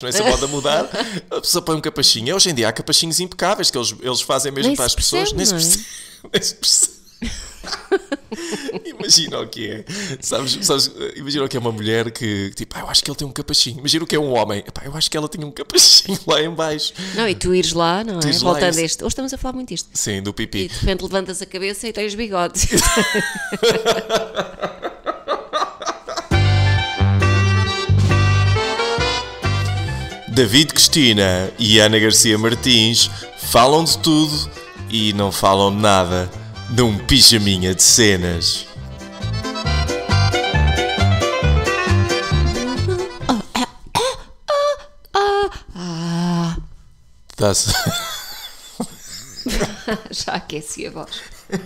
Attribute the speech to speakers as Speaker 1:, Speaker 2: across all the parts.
Speaker 1: É essa moda mudar, a pessoa põe um capachinho. Hoje em dia há capachinhos impecáveis que eles, eles fazem mesmo nem para as pessoas. Percebe, nem se percebe. imagina o que é, sabes, sabes, imagina o que é uma mulher que tipo, ah, eu acho que ele tem um capachinho. Imagina o que é um homem, ah eu
Speaker 2: acho que ela tem um capachinho lá em baixo. Não, e tu ires lá, não é? tu é? Voltando a este, hoje estamos a falar muito disto. Sim, do pipi. E de repente levantas a cabeça e tens bigodes.
Speaker 1: David Cristina e Ana Garcia Martins falam de tudo e não falam de nada de um pijaminha de cenas.
Speaker 2: Tá-se. Já aqueci a voz.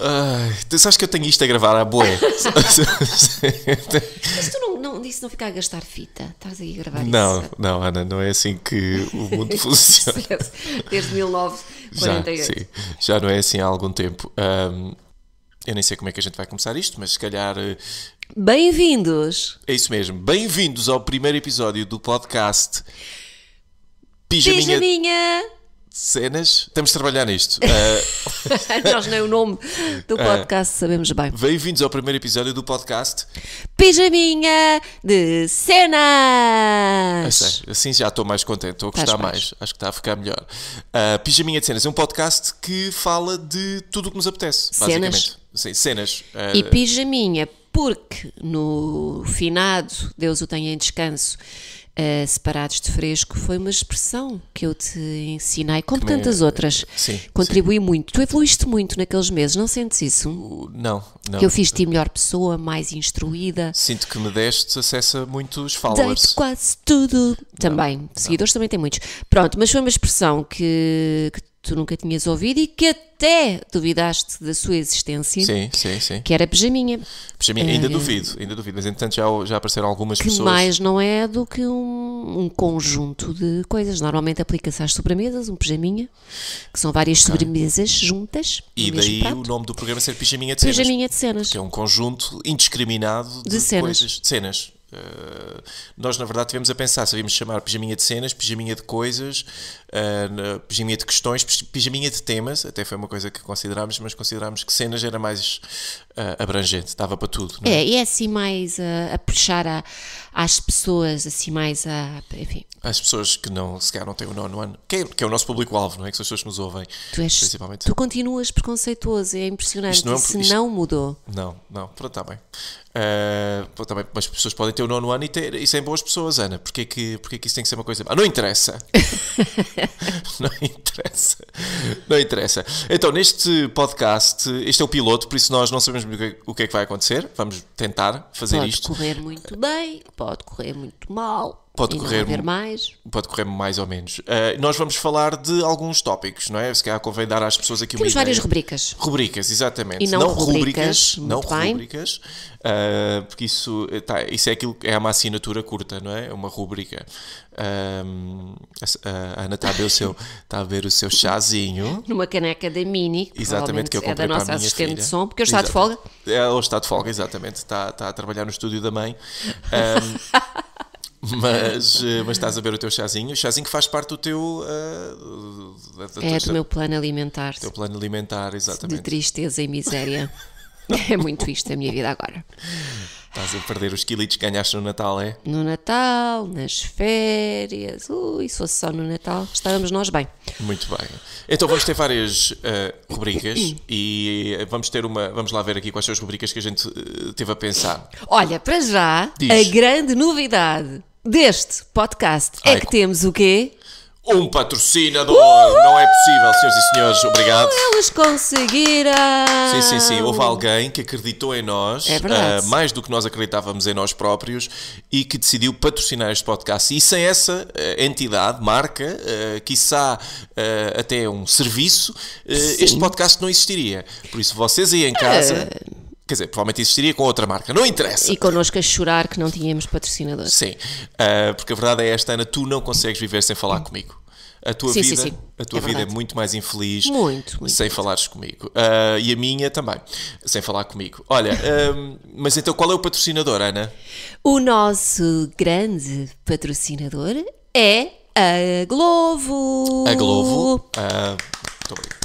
Speaker 1: Ai, tu sabes que eu tenho isto a gravar à boé. Mas
Speaker 2: tu não, não, não ficar a gastar fita? Estás aí a gravar não,
Speaker 1: isso? Não, Ana, não é assim que o mundo funciona.
Speaker 2: Desde 1948. Já, sim,
Speaker 1: já não é assim há algum tempo. Um, eu nem sei como é que a gente vai começar isto, mas se calhar. Eh,
Speaker 2: bem-vindos!
Speaker 1: É isso mesmo, bem-vindos ao primeiro episódio do podcast Pijaminha.
Speaker 2: Pijaminha
Speaker 1: cenas. Temos de trabalhar nisto. Uh...
Speaker 2: Nós nem o nome do eh, podcast uh... sabemos bem.
Speaker 1: Bem-vindos ao primeiro episódio do podcast
Speaker 2: Pijaminha de Cenas. Ah,
Speaker 1: assim já estou mais contente, estou a gostar mais. mais. acho que está a ficar melhor. Uh, Pijaminha de Cenas é um podcast que fala de tudo o que nos apetece, basicamente. Cenas. Sim, cenas. E
Speaker 2: pijaminha, porque no finado, Deus o tenha em descanso uh, separados de fresco, foi uma expressão que eu te ensinei, como que tantas me... É, outras. Eh, sim, Contribuí sim. muito. Tu evoluíste muito naqueles meses, não sentes isso? Não, não. Que eu fiz-te melhor pessoa, mais instruída.
Speaker 1: Sinto que me deste acesso a muitos followers. dei
Speaker 2: quase tudo. também. Não. Seguidores também tem muitos. Pronto, mas foi uma expressão que, que tu nunca tinhas ouvido e que até duvidaste da sua existência. Sim, sim, sim. Que era Pijaminha. Pijaminha, ainda eh,
Speaker 1: duvido, ainda duvido, mas entretanto já, já apareceram algumas que pessoas. mais
Speaker 2: não é do que um, um conjunto de coisas. Normalmente aplica-se às sobremesas, um Pijaminha, que são várias sobremesas juntas. E daí prato.
Speaker 1: o nome do programa ser Pijaminha de Cenas. Pijaminha de Cenas. Que é um conjunto indiscriminado de, de cenas. coisas, de cenas eh, nós, na verdade, estivemos a pensar, sabíamos chamar pijaminha de cenas, pijaminha de coisas, uh, pijaminha de questões, pijaminha de temas, até foi uma coisa que considerámos, mas considerámos que cenas era mais uh, abrangente, dava para tudo. É? é?
Speaker 2: e é assim mais a puxar a, às pessoas, assim mais a. Enfim.
Speaker 1: Às pessoas que não, se calhar não têm o nono ano, que é, que é o nosso público-alvo, não é? Que são as pessoas que nos ouvem, tu és, principalmente. Tu
Speaker 2: continuas preconceituoso, é impressionante, isto não, é um, isto não mudou.
Speaker 1: Não, não, pronto, está bem. Uh, também, mas as pessoas podem ter o nono ano e, ter, e serem boas pessoas, Ana. Porquê que, porquê que isso tem que ser uma coisa. Ah, não interessa! não interessa. Não interessa. Então, neste podcast, este é o piloto, por isso nós não sabemos é, o que é que vai acontecer. Vamos tentar fazer pode isto.
Speaker 2: Pode correr muito bem, pode correr muito mal. Pode correr, haver mais.
Speaker 1: Pode correr mais ou menos. Uh, nós vamos falar de alguns tópicos, não é? Se calhar convém dar às pessoas aqui Temos uma várias rubricas. Rubricas, exatamente. E não, não rubricas, rubricas Não bem. rubricas. Uh, porque isso, eh, tá, isso é aquilo é uma assinatura curta, não é? É uma rubrica. Uh, a Ana está a, ver o seu, está a ver o seu chazinho.
Speaker 2: Numa caneca da Mini. Que exatamente, que eu é comprei é da nossa assistente filha. de som, porque hoje está de folga.
Speaker 1: Ela é, hoje está de folga, exatamente. Está, está a trabalhar no estúdio da mãe. Um, ehm, Mas, eh, mas estás a beber o teu chazinho, o chazinho que faz parte do teu. Uh, da, da é do meu plano alimentar. teu plano alimentar, exatamente. De
Speaker 2: tristeza e miséria. é muito isto a minha vida agora.
Speaker 1: Estás a perder os quilitos que ganhaste no Natal, é?
Speaker 2: No Natal, nas férias. Ui, se fosse só no Natal, estávamos nós bem.
Speaker 1: Muito bem. Então vamos ter várias uh, rubricas e eh, vamos ter uma. Vamos lá ver aqui quais são as rubricas que a gente uh, teve a pensar.
Speaker 2: Olha, para já, Diz. a grande novidade deste podcast é Ai, é que temos o quê?
Speaker 1: um patrocinador. Uhul! Não é possível, senhores e senhores. Obrigado.
Speaker 2: eles conseguiram. Sim, sim, sim. Houve
Speaker 1: alguém que acreditou em nós, é uh, mais do que nós acreditávamos em nós próprios, e que decidiu patrocinar este podcast. E sem essa uh, entidade, marca, uh, quiçá uh, até um serviço, este podcast não existiria. Por isso, vocês aí em é. casa Quer dizer, provavelmente existiria com outra marca, não interessa. E
Speaker 2: connosco a chorar que não tínhamos patrocinador. Sim,
Speaker 1: uh, porque a verdade é esta, Ana, tu não consegues viver sem falar comigo. A tua sim, vida, sim, sim. A tua é, vida é muito mais infeliz muito, muito, sem muito. falares comigo. Uh, e a minha também, sem falar comigo. Olha, uh, mas então qual é o patrocinador, Ana?
Speaker 2: O nosso grande patrocinador é a Glovo. A Glovo.
Speaker 1: Uh, muito obrigado.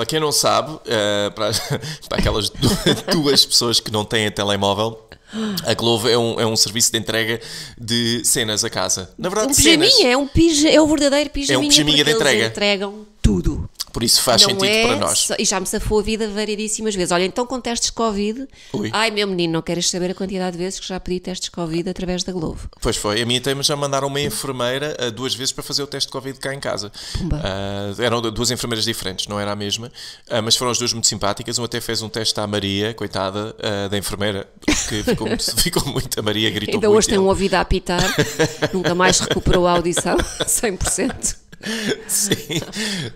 Speaker 1: Para quem não sabe, uh, para, para aquelas duas pessoas que não têm a telemóvel, a Glovo é um, é um serviço de entrega de cenas a casa. Na verdade, um cenas. É, é,
Speaker 2: é um pijaminha, é o verdadeiro pijaminha. É um pijaminha de entrega. Eles entregam tudo.
Speaker 1: Por isso faz não sentido é, para nós. Só,
Speaker 2: e já me safou a vida variedíssimas vezes. Olha, então com testes Covid. Ui. Ai, meu menino, não queres saber a quantidade de vezes que já pedi testes Covid através da Globo.
Speaker 1: Pois foi. A minha também já mandaram uma enfermeira eh, duas vezes para fazer o teste de Covid cá em casa. Uh, eram duas enfermeiras diferentes, não era a mesma. Uh, mas foram as duas muito simpáticas. Uma até fez um teste à Maria, coitada, da enfermeira, que ficou muito, ficou muito a Maria, gritou Ainda muito. Ainda hoje tem um ouvido a apitar, nunca mais recuperou a audição, 100%. sim,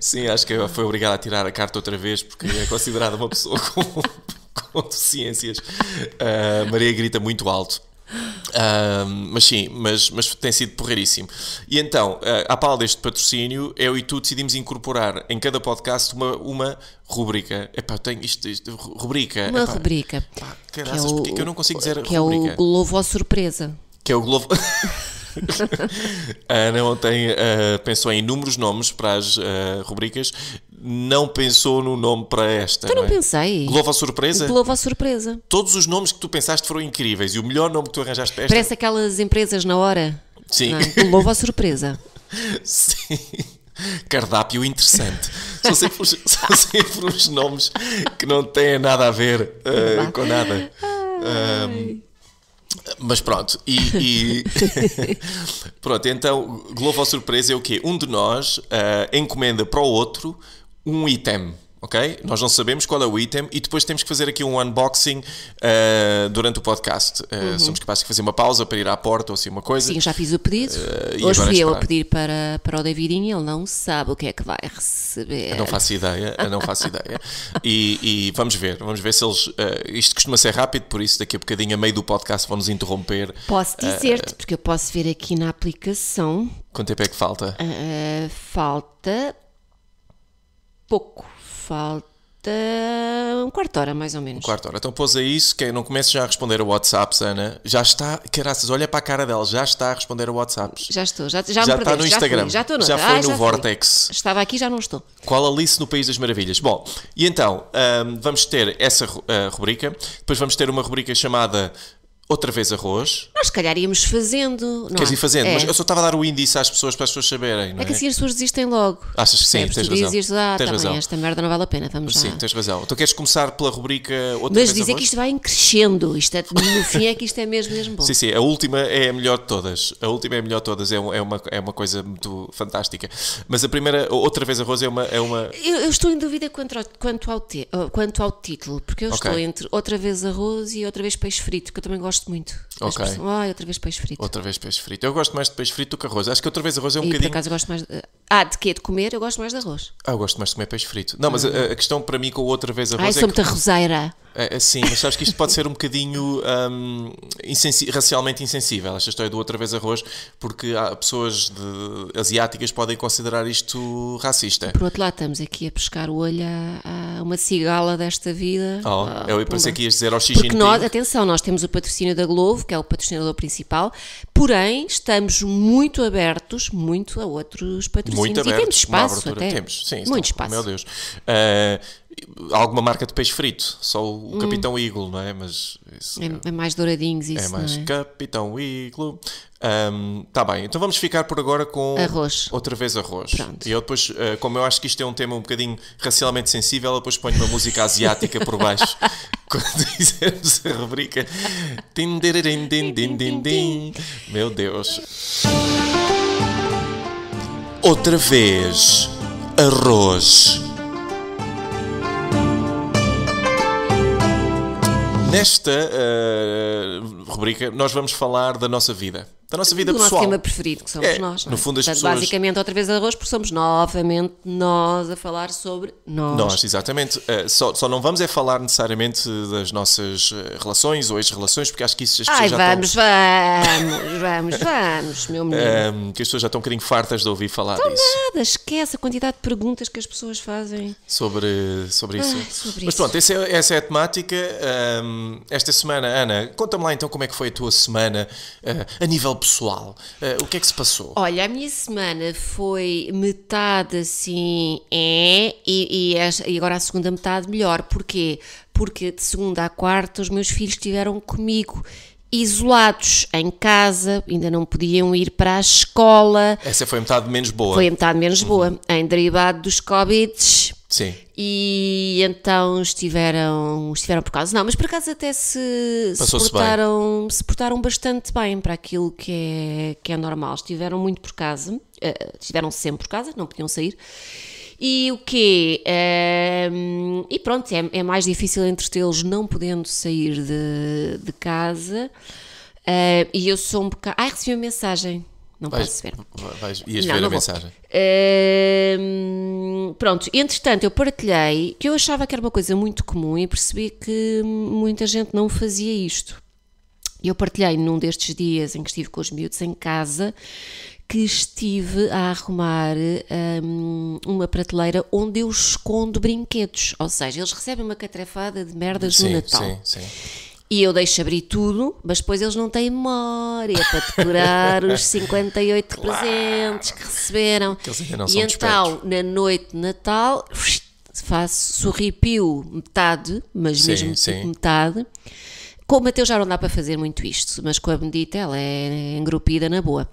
Speaker 1: sim, acho que foi obrigado a tirar a carta outra vez porque é considerada uma pessoa com, com deficiências. Uh, Maria grita muito alto. Uh, mas sim, mas, mas tem sido porreríssimo. E então, uh, à pala deste patrocínio, eu e tu decidimos incorporar em cada podcast uma, uma rubrica. Epá, tenho isto, isto, rubrica. Uma Epá, rubrica. caraças, que é o, porque é que eu não consigo dizer Que rubrica? é o
Speaker 2: Globo à Surpresa. Que é o Globo. a
Speaker 1: Ana ontem uh, pensou em inúmeros nomes para as uh, rubricas, não pensou no nome para esta. Eu não, não é? pensei. Globo à surpresa? Globo
Speaker 2: à surpresa.
Speaker 1: Todos os nomes que tu pensaste foram incríveis e o melhor nome que tu arranjaste para esta. Parece
Speaker 2: aquelas empresas na hora. Sim. Globo à é? surpresa. Sim
Speaker 1: cardápio interessante. São sempre, os, são sempre os nomes que não têm nada a ver uh, com nada. Um, mas pronto, e, e pronto, então Globo à Surpresa é o quê? Um de nós uh, encomenda para o outro um item ok? Nós não sabemos qual é o item e depois temos que fazer aqui um unboxing uh, durante o podcast. Uh, uhum. Somos capazes de fazer uma pausa para ir à porta ou assim uma coisa. Sim, já fiz o pedido. Uh, Hoje fui eu a
Speaker 2: pedir para, para o Davidinho, ele não sabe o que é que vai receber. Eu não faço ideia, não faço
Speaker 1: ideia. E, e, vamos ver, vamos ver se eles. isto costuma ser rápido, por isso daqui a bocadinho, a meio do podcast, vão nos interromper. Posso dizer-te,
Speaker 2: porque eu posso ver aqui na aplicação.
Speaker 1: Quanto tempo é que falta?
Speaker 2: falta pouco falta um quarto hora, mais ou menos.
Speaker 1: Um quarto hora. Então pôs a isso, que não comece já a responder a WhatsApps, Ana. Já está, caraças, olha para a cara dela, já está a responder a WhatsApps.
Speaker 2: Já estou, já, já, já está no Instagram. Já, fui, já, já foi ah, no já Vortex. Fui. Estava aqui, já não estou.
Speaker 1: Qual Alice no País das Maravilhas? Bom, e então, um, vamos ter essa uh, rubrica, depois vamos ter uma rubrica chamada Outra vez arroz.
Speaker 2: Nós, se calhar, íamos fazendo. Não Queres é? ir fazendo, é. mas eu
Speaker 1: só estava a dar o índice às pessoas para as pessoas saberem. Não é, é? que assim as
Speaker 2: pessoas desistem logo. Achas que sim, Sabes, tens razão. Dizes, ah, tens tá razão. Bem, esta merda não vale a pena, vamos sim, lá. Sim,
Speaker 1: tens razão. Então queres começar pela rubrica outra mas vez. Mas dizer arroz? que isto
Speaker 2: vai crescendo. Isto é, no fim é que isto é mesmo, mesmo bom. Sim,
Speaker 1: sim, a última é a melhor de todas. A última é a melhor de todas. É, um, é, uma, é uma coisa muito fantástica. Mas a primeira, outra vez arroz, é uma. É uma...
Speaker 2: Eu, eu estou em dúvida quanto ao, quanto ao, te, quanto ao título, porque eu okay. estou entre outra vez arroz e outra vez peixe frito, que eu também gosto gosto muito. Ok. Pessoas, outra vez peixe frito.
Speaker 1: Outra vez peixe frito. Eu gosto mais de peixe frito do que arroz. Acho que outra vez arroz é um e, bocadinho. Por acaso gosto mais. De...
Speaker 2: Ah, de quê? De comer? Eu gosto mais de arroz.
Speaker 1: Ah, eu gosto mais de comer peixe frito. Não, mas a, a questão para mim com outra vez arroz. Ai, é sou muito que... arrozeira. É, é, sim, mas sabes que isto pode ser um bocadinho um, insensi racialmente insensível, esta história do outra vez arroz, porque há pessoas de, asiáticas podem considerar isto racista. Por outro
Speaker 2: lado, estamos aqui a pescar o olho a, a uma cigala desta vida. Oh, oh eu ah, pensei que ias dizer ao Xixi. Porque nós, atenção, nós temos o patrocínio patrocínio da Globo, que é o patrocinador principal, porém estamos muito abertos, muito a outros patrocínios. Muito abertos, e temos espaço até. Temos, sim, muito espaço. Meu
Speaker 1: Deus. Uh, alguma marca de peixe frito, só o hum. Capitão Iglo, não é? Mas isso, é, é, mais douradinhos é isso. É mais é? Capitão Iglo. Um, tá bem, então vamos ficar por agora com arroz. outra vez arroz. Pronto. E eu depois, ah, como eu acho que isto é um tema um bocadinho racialmente sensível, eu depois ponho uma música asiática por baixo. quando fizermos a rubrica. Meu Deus. Outra vez, arroz. Nesta uh, rubrica, nós vamos falar da nossa vida da então, nossa vida do pessoal. Do nosso tema preferido,
Speaker 2: que somos é, nós. É? No fundo, as Portanto, pessoas... basicamente, outra vez arroz, porque somos novamente nós a falar sobre nós.
Speaker 1: Nós, exatamente. Uh, só, só não vamos é falar necessariamente das nossas eh, relações ou ex-relações, porque acho que isso as pessoas Ai, já vamos, estão...
Speaker 2: vamos, vamos, vamos, meu menino. Um,
Speaker 1: eh, que as pessoas já estão um bocadinho fartas de ouvir falar então,
Speaker 2: disso. nada, esquece a quantidade de perguntas que as pessoas fazem.
Speaker 1: Sobre, sobre isso. Ai, sobre Mas isso. pronto, essa é, essa é a temática. Um, esta semana, Ana, conta-me lá então como é que foi a tua semana uh, a nível pessoal. Uh, o que é que se passou?
Speaker 2: Olha, a minha semana foi metade assim, é, e, e, e agora a segunda metade melhor. Porquê? Porque de segunda à quarta os meus filhos estiveram comigo isolados em casa, ainda não podiam ir para a escola.
Speaker 1: Essa foi a metade menos boa. Foi a metade
Speaker 2: menos boa, uhum. em derivado dos Covid. Sim. E então estiveram, estiveram por causa. Não, mas por acaso até se, se portaram, bem. se portaram bastante bem para aquilo que é, que é normal. Estiveram muito por casa, eh, estiveram sempre por casa, não podiam sair. E o quê? Um, ehm, e pronto, é, é mais difícil entretê-los não podendo sair de, de casa. Uh, e eu sou um bocado. Ai, recebi uma mensagem não vais, posso ver.
Speaker 1: Vais, ias não, ver não a vou. mensagem.
Speaker 2: pronto, entretanto, eu partilhei que eu achava que era uma coisa muito comum e percebi que muita gente não fazia isto. Eu partilhei num destes dias em que estive com os miúdos em casa que estive a arrumar um, uma prateleira onde eu escondo brinquedos. Ou seja, eles recebem uma catrefada de merdas sim, no Natal. Sim, sim. E eu deixo abrir tudo, mas depois eles não têm memória para decorar os 58 claro. presentes que receberam. Que e então, despertos. na noite de Natal, faço sorripio metade, mas sim, mesmo tipo sim. metade. Com o Mateus já não dá para fazer muito isto, mas com a Benedita ela é engrupida na boa.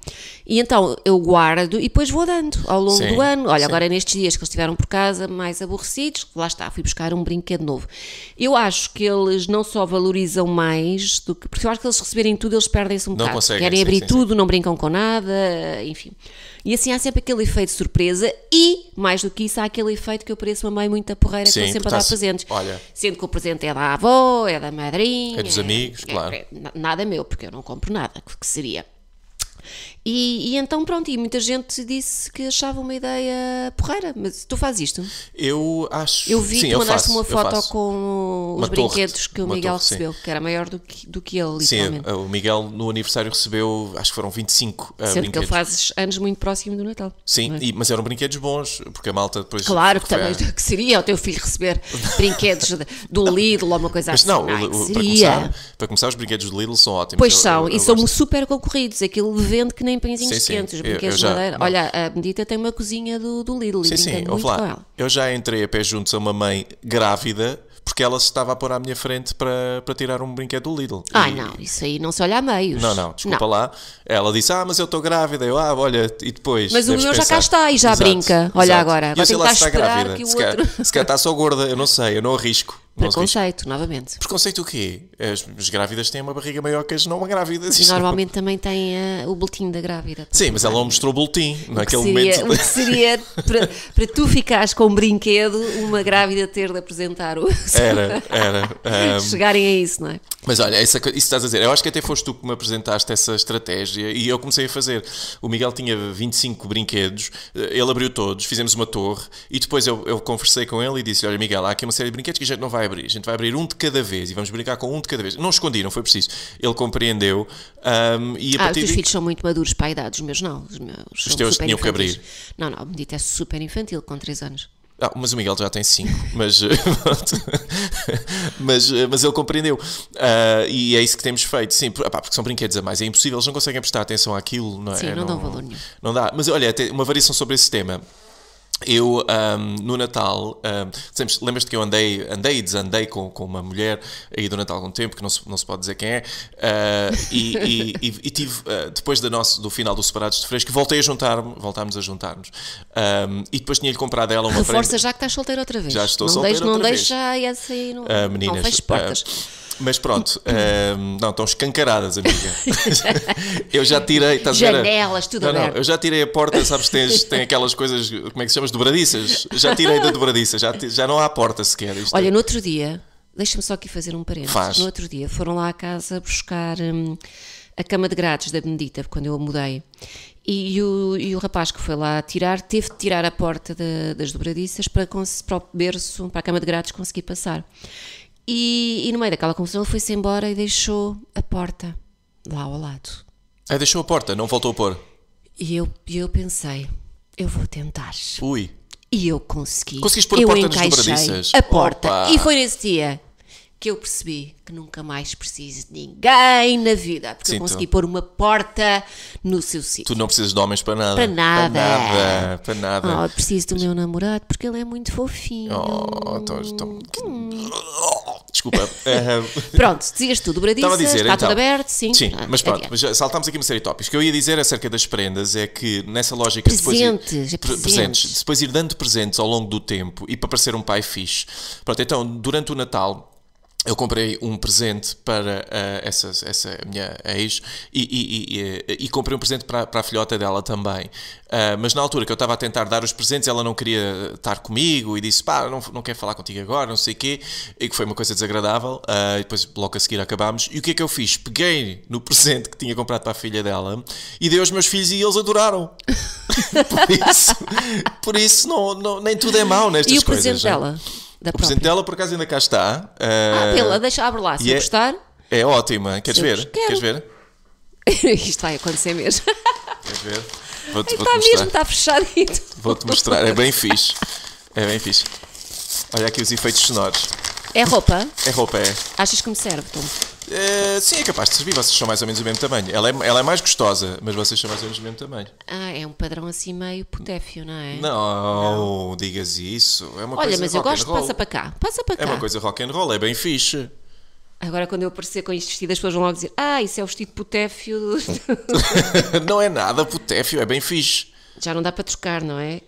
Speaker 2: E então eu guardo e depois vou dando ao longo sim, do ano. Olha, sim. agora nestes dias que eles estiveram por casa mais aborrecidos, lá está, fui buscar um brinquedo novo. Eu acho que eles não só valorizam mais do que. Porque eu acho que eles receberem tudo, eles perdem-se um não bocado. Conseguem, Querem sim, abrir tudo, não brincam com nada, enfim. E assim há sempre aquele efeito de surpresa e, mais do que isso, há aquele efeito que eu pareço uma mãe muito porreira que estou sempre a dar presentes. Olha, Sendo que o presente é da avó, é da madrinha. É dos amigos, é, claro. É, nada meu, porque eu não compro nada, que seria. E, e, então pronto, e muita gente disse que achava uma ideia porreira, mas tu fazes isto?
Speaker 1: Eu acho. Eu vi sim, que mandaste faço, uma foto
Speaker 2: com os uma brinquedos torre, que o Miguel torre, recebeu, sim. que era maior do que, do que ele, literalmente.
Speaker 1: Sim, o Miguel no aniversário recebeu, acho que foram 25 uh, Sendo brinquedos. que ele
Speaker 2: fazes anos muito próximo do Natal.
Speaker 1: Sim, é? e, mas eram brinquedos bons, porque a malta depois. Claro que também a... que
Speaker 2: seria o teu filho receber brinquedos do Lidl ou uma coisa mas assim. Não, Ai, o, para, começar,
Speaker 1: para começar, os brinquedos do Lidl são ótimos. Pois eu, são, eu, eu e são
Speaker 2: super concorridos, aquilo vende que nem nem pãezinhos sim, quentes, porque eu, eu já, Olha, a Medita tem uma cozinha do, do Lidl sim, sim, muito lá. com ela.
Speaker 1: Eu já entrei a pé juntos a uma mãe grávida porque ela se estava a pôr à minha frente para, para tirar um brinquedo do Lidl. Ah, e... não,
Speaker 2: isso aí não se olha a meios. Não, não,
Speaker 1: desculpa não. lá. Ela disse: Ah, mas eu estou grávida. Eu, ah, olha, e depois. Mas o meu já cá está e já exato, brinca. Olha exato. agora, agora tem que estar grávida. Que o se, outro... está só gorda, eu não sei, eu não arrisco. Preconceito, novamente. Preconceito o quê? As, as, grávidas têm uma barriga maior que as não grávidas. E Normalmente
Speaker 2: também têm uh, o boletim da grávida. Tá? Sim,
Speaker 1: mas ela não mostrou o boletim naquele é seria, momento. O que seria,
Speaker 2: para, para tu ficares com um brinquedo, uma grávida ter de apresentar o... Era, era. Um... Ehm, Chegarem a isso, não é?
Speaker 1: Mas olha, essa, isso estás a dizer. Eu acho que até foste tu que me apresentaste essa estratégia e eu comecei a fazer. O Miguel tinha 25 brinquedos, eh, ele abriu todos, fizemos uma torre e depois eu, eu conversei com ele e disse: Olha, Miguel, há aqui uma série de brinquedos que a gente não vai abrir. A gente vai abrir um de cada vez e vamos brincar com um de cada vez. Não escondi, não foi preciso. Ele compreendeu. Um, e a ah, os teus filhos
Speaker 2: são muito maduros para a idade, os meus não. Os, meus os teus tinham infantis. que abrir. Não, não, o Medito é super infantil, com 3 anos.
Speaker 1: Ah, mas o Miguel já tem 5, mas, eh, mas, eh, mas ele compreendeu. Uh, e é isso que temos feito, sim, ah, porque são brinquedos a mais. É impossível, eles não conseguem prestar atenção àquilo, não é? Sim, não, não dão valor nenhum. Não dá. Mas olha, uma variação sobre esse tema. Eu, um, no Natal, um, lembras-te que eu andei, andei e desandei com, com uma mulher aí do há algum tempo, que não se, não se pode dizer quem é, uh, e, e, e, tive, uh, depois do, nosso, do final dos Separados de Fresco, voltei a juntar-me, voltámos a juntar-nos. Um, e depois tinha-lhe comprado ela uma força prenda. já
Speaker 2: que estás solteira outra vez. Já estou não solteira outra ah, Não vez. deixa essa aí, não, uh, meninas, não portas.
Speaker 1: Uh, mas pronto, um, ehm, não, estão escancaradas, amiga. eu já tirei. Estás Janelas, tudo não, Não, eu já tirei a porta, sabes, tens, tem aquelas coisas, como é que se chama? Dobradiças. Já tirei da dobradiça, já, já não há porta sequer. Isto Olha, é... no outro
Speaker 2: dia, deixa-me só aqui fazer um parênteses. Faz. No outro dia foram lá à casa buscar hum, a cama de grades da Benedita, quando eu a mudei. E o, e o rapaz que foi lá tirar teve de tirar a porta das dobradiças para, para o berço, para a cama de grades conseguir passar. E, e no meio daquela confusão ele foi-se embora e deixou a porta lá ao lado.
Speaker 1: Ah, deixou a porta, não voltou a pôr.
Speaker 2: E eu, eu pensei, eu vou tentar. Ui. E eu consegui. Conseguiste pôr a porta nas dobradiças? a porta. Opa. E foi nesse dia que eu percebi que nunca mais preciso de ninguém na vida, porque Sim, eu consegui tu. pôr uma porta no seu sítio. Tu não precisas
Speaker 1: de homens para nada. Para nada. Para nada. Para nada. Oh,
Speaker 2: preciso do Mas... meu namorado porque ele é muito fofinho. Oh, tô, então, tô... Então, hum.
Speaker 1: Desculpa. Eh, pronto,
Speaker 2: dizias tudo, dobradiça, Estava a dizer, está então, tudo aberto, sim. Sim, ah, mas pronto,
Speaker 1: mas saltámos aqui uma série de tópicos. O que eu ia dizer acerca das prendas é que nessa lógica... Presentes, depois ir, é presentes. presentes. Depois ir dando presentes ao longo do tempo e para parecer um pai fixe. Pronto, então, durante o Natal eu comprei um presente para uh, essa, essa minha ex e, e, e, e, comprei um presente para, para a filhota dela também. Uh, mas na altura que eu estava a tentar dar os presentes, ela não queria estar comigo e disse: pá, não, não quero falar contigo agora, não sei o quê. E que foi uma coisa desagradável. Uh, depois, logo a seguir, acabámos. E o que é que eu fiz? Peguei no presente que tinha comprado para a filha dela e dei aos meus filhos e eles adoraram.
Speaker 2: por isso,
Speaker 1: por isso não, não, nem tudo é mau nestas coisas. E o presente não? Né? dela? Da o presente dela, por acaso, ainda cá está. Uh... Ah, pela, deixa, abre lá, se é, gostar. É ótima. Queres ver? Quero. Queres ver?
Speaker 2: Isto vai acontecer mesmo.
Speaker 1: Queres ver? Vou-te, vou-te está mostrar. mesmo, está
Speaker 2: fechadito. Vou-te mostrar, é
Speaker 1: bem fixe. É bem fixe. Olha aqui os efeitos sonoros. É roupa? É roupa, é.
Speaker 2: Achas que me serve, Tom?
Speaker 1: Eh, sim, é capaz de servir, vocês são mais ou menos o mesmo tamanho. Ela é, ela é mais gostosa, mas vocês são mais ou menos o mesmo tamanho.
Speaker 2: Ah, é um padrão assim meio putéfio não é? Não,
Speaker 1: não. digas isso. É uma Olha, coisa mas eu gosto, passa para cá, passa para cá. É uma coisa rock and roll, é bem fixe.
Speaker 2: Agora, quando eu aparecer com este vestido, as pessoas vão logo dizer: Ah, isso é o vestido putéfio não é nada putéfio é bem fixe já não dá para trocar, não é?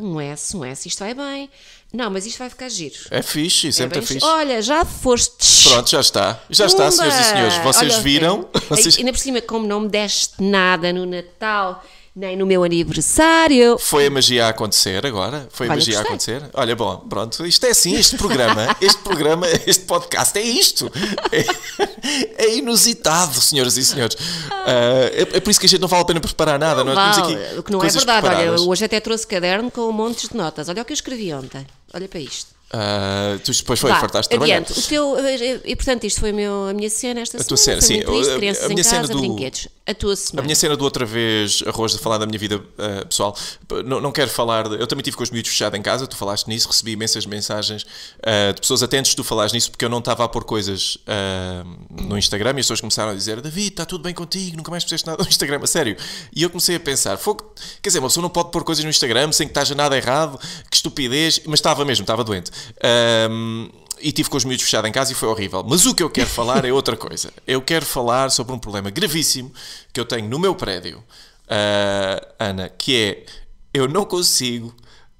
Speaker 2: Um S, um S, isto vai bem. Não, mas isto vai ficar giro. É
Speaker 1: fixe, é sempre é, é fixe.
Speaker 2: Olha, já foste. Pronto, já está. Já está, senhoras e senhores. Vocês Olha, viram? Vocês... Ainda por cima, como não me deste nada no Natal, nem no meu aniversário.
Speaker 1: Foi a magia a acontecer agora? Foi a Olha, magia gostei. a acontecer? Olha, bom, pronto, isto é assim, este programa, este programa, este podcast é isto. É, é inusitado, senhoras e senhores. Uh, é, por isso que a gente não vale a pena preparar nada. Não, é vale, aqui o que não é verdade. Olha, hoje
Speaker 2: até trouxe caderno com um montes de notas. Olha o que eu escrevi ontem. Olha para isto.
Speaker 1: Uh, tu depois foi, fartaste de trabalhar. O
Speaker 2: teu, eh, eh, e, portanto, isto foi a minha cena esta a Tua cena, sim. Triste, a, a, minha casa, cena do, brinquedos a tua semana. A
Speaker 1: minha cena do outra vez, arroz, de falar da minha vida uh, pessoal, não, não quero falar. De, eu também tive com os miúdos fechados em casa, tu falaste nisso, recebi imensas mensagens uh, de pessoas atentas, tu falaste nisso, porque eu não estava a pôr coisas uh, no Instagram e as pessoas começaram a dizer: David, está tudo bem contigo, nunca mais puseste nada no Instagram, a sério. E eu comecei a pensar: fogo, quer dizer, uma pessoa não pode pôr coisas no Instagram sem que esteja nada errado, que estupidez, mas estava mesmo, estava doente. Ehm, e tive com os miúdos fechados em casa e foi horrível. Mas o que eu quero falar é outra coisa. Eu quero falar sobre um problema gravíssimo que eu tenho no meu prédio, uh, Ana, que é eu não consigo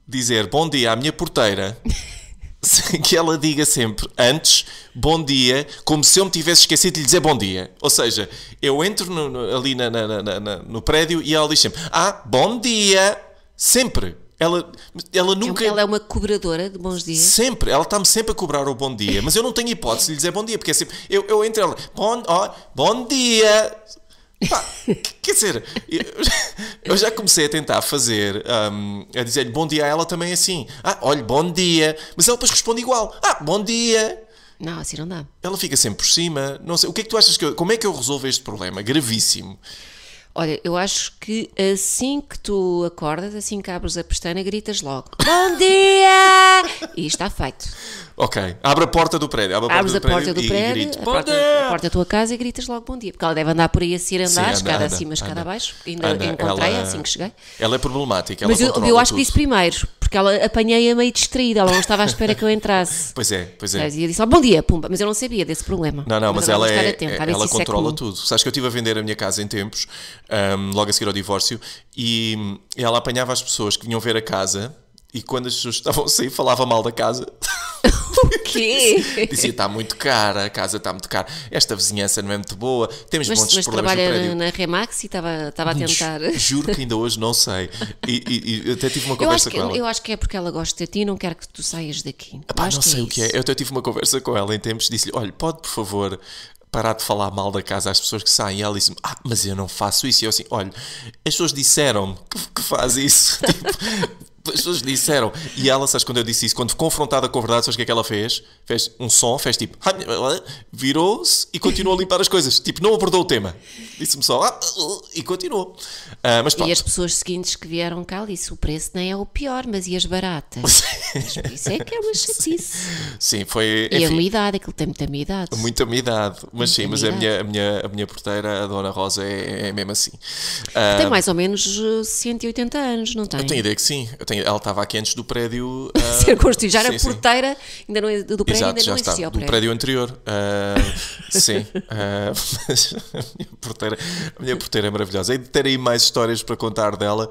Speaker 1: dizer bom dia à minha porteira sem que ela diga sempre antes bom dia, como se eu me tivesse esquecido de lhe dizer bom dia. Ou seja, eu entro no, no, ali na, na, na, no prédio e ela diz sempre ah, bom dia, sempre. Ela, ela é nunca.
Speaker 2: Ela é uma cobradora de bons
Speaker 1: dias. Sempre, ela está-me sempre a cobrar o bom dia, mas eu não tenho hipótese de lhe dizer bom dia, porque é sempre. Eu, eu entro ela, bom, oh, bom dia! Pá, quer dizer, eu já comecei a tentar fazer, um, a dizer-lhe bom dia a ela também assim. Ah, olha, bom dia. Mas ela depois responde igual. Ah, bom dia.
Speaker 2: Não, assim não dá.
Speaker 1: Ela fica sempre por cima. Não sei, o que é que tu achas que eu, Como é que eu resolvo este problema? Gravíssimo.
Speaker 2: Olha, eu acho que assim que tu acordas, assim que abres a pestana, gritas logo: Bom dia! e está feito.
Speaker 1: Ok, abre a porta do prédio. Abre a Abres porta do a porta do prédio, grito, a, porta, a, porta,
Speaker 2: da tua casa e gritas logo bom dia. Porque ela deve andar por aí a se ir andar, Sim, escada anda, acima, anda, escada anda, abaixo. Ainda encontrei ela, assim que cheguei.
Speaker 1: Ela é problemática. Ela mas eu, eu acho tudo. que disse
Speaker 2: primeiro, porque ela apanhei-a meio distraída, ela não estava à espera que eu entrasse. pois é, pois é. E eu disse, oh, bom dia, pumba, mas eu não sabia desse problema. Não, não, mas, mas ela, é, é ela controla é
Speaker 1: tudo. Sabes que eu estive a vender a minha casa em tempos, um, logo a seguir ao divórcio, e hum, ela apanhava as pessoas que vinham ver a casa e quando as pessoas estavam a sair falava mal da casa. O quê? Dizia, está muito cara, a casa está muito cara, esta vizinhança não é muito boa, temos mas, montes mas problemas trabalha no prédio.
Speaker 2: na Remax e estava, a tentar. Juro que ainda
Speaker 1: hoje não sei. E, e, e até tive uma conversa que, com é ela. Eu
Speaker 2: acho que é porque ela gosta de ti e não quer que tu saias daqui. Epá, não sei é o
Speaker 1: que é. Eu até tive uma conversa com ela em tempos, disse-lhe, olha, pode por favor parar de falar mal da casa às pessoas que saem. E ela disse-me, ah, mas eu não faço isso. E eu assim, olha, as pessoas disseram que, que faz isso. tipo, pessoas disseram. E ela, sabes, quando eu disse isso, quando confrontada com a verdade, sabes o que é que ela fez? Fez um som, fez tipo. Virou-se e continuou a limpar as coisas. Tipo, não abordou o tema. Disse-me só. Ah, e continuou. Uh, mas E as
Speaker 2: pessoas seguintes que vieram cá disse: o preço nem é o pior, mas e as baratas? isso é que é uma chatice.
Speaker 1: Sim, foi. Enfim, e a minha
Speaker 2: idade, aquilo tem muita minha idade.
Speaker 1: Muita minha idade. Mas muita sim, mas a minha, a, minha, a minha porteira, a dona Rosa, é, é mesmo assim. Uh, ah, tem mais
Speaker 2: ou menos 180 eh, anos, não tem? Eu tenho ideia
Speaker 1: que sim. Eu tenho tem, ela estava aqui antes do prédio uh, ser construído. Já sim, era
Speaker 2: porteira ainda não, é- do prédio, Exato, ainda não existia. Do prédio, prédio
Speaker 1: anterior. Uh, sim. Ah, mas a minha, porteira, a minha porteira é maravilhosa. E ter aí mais histórias para contar dela,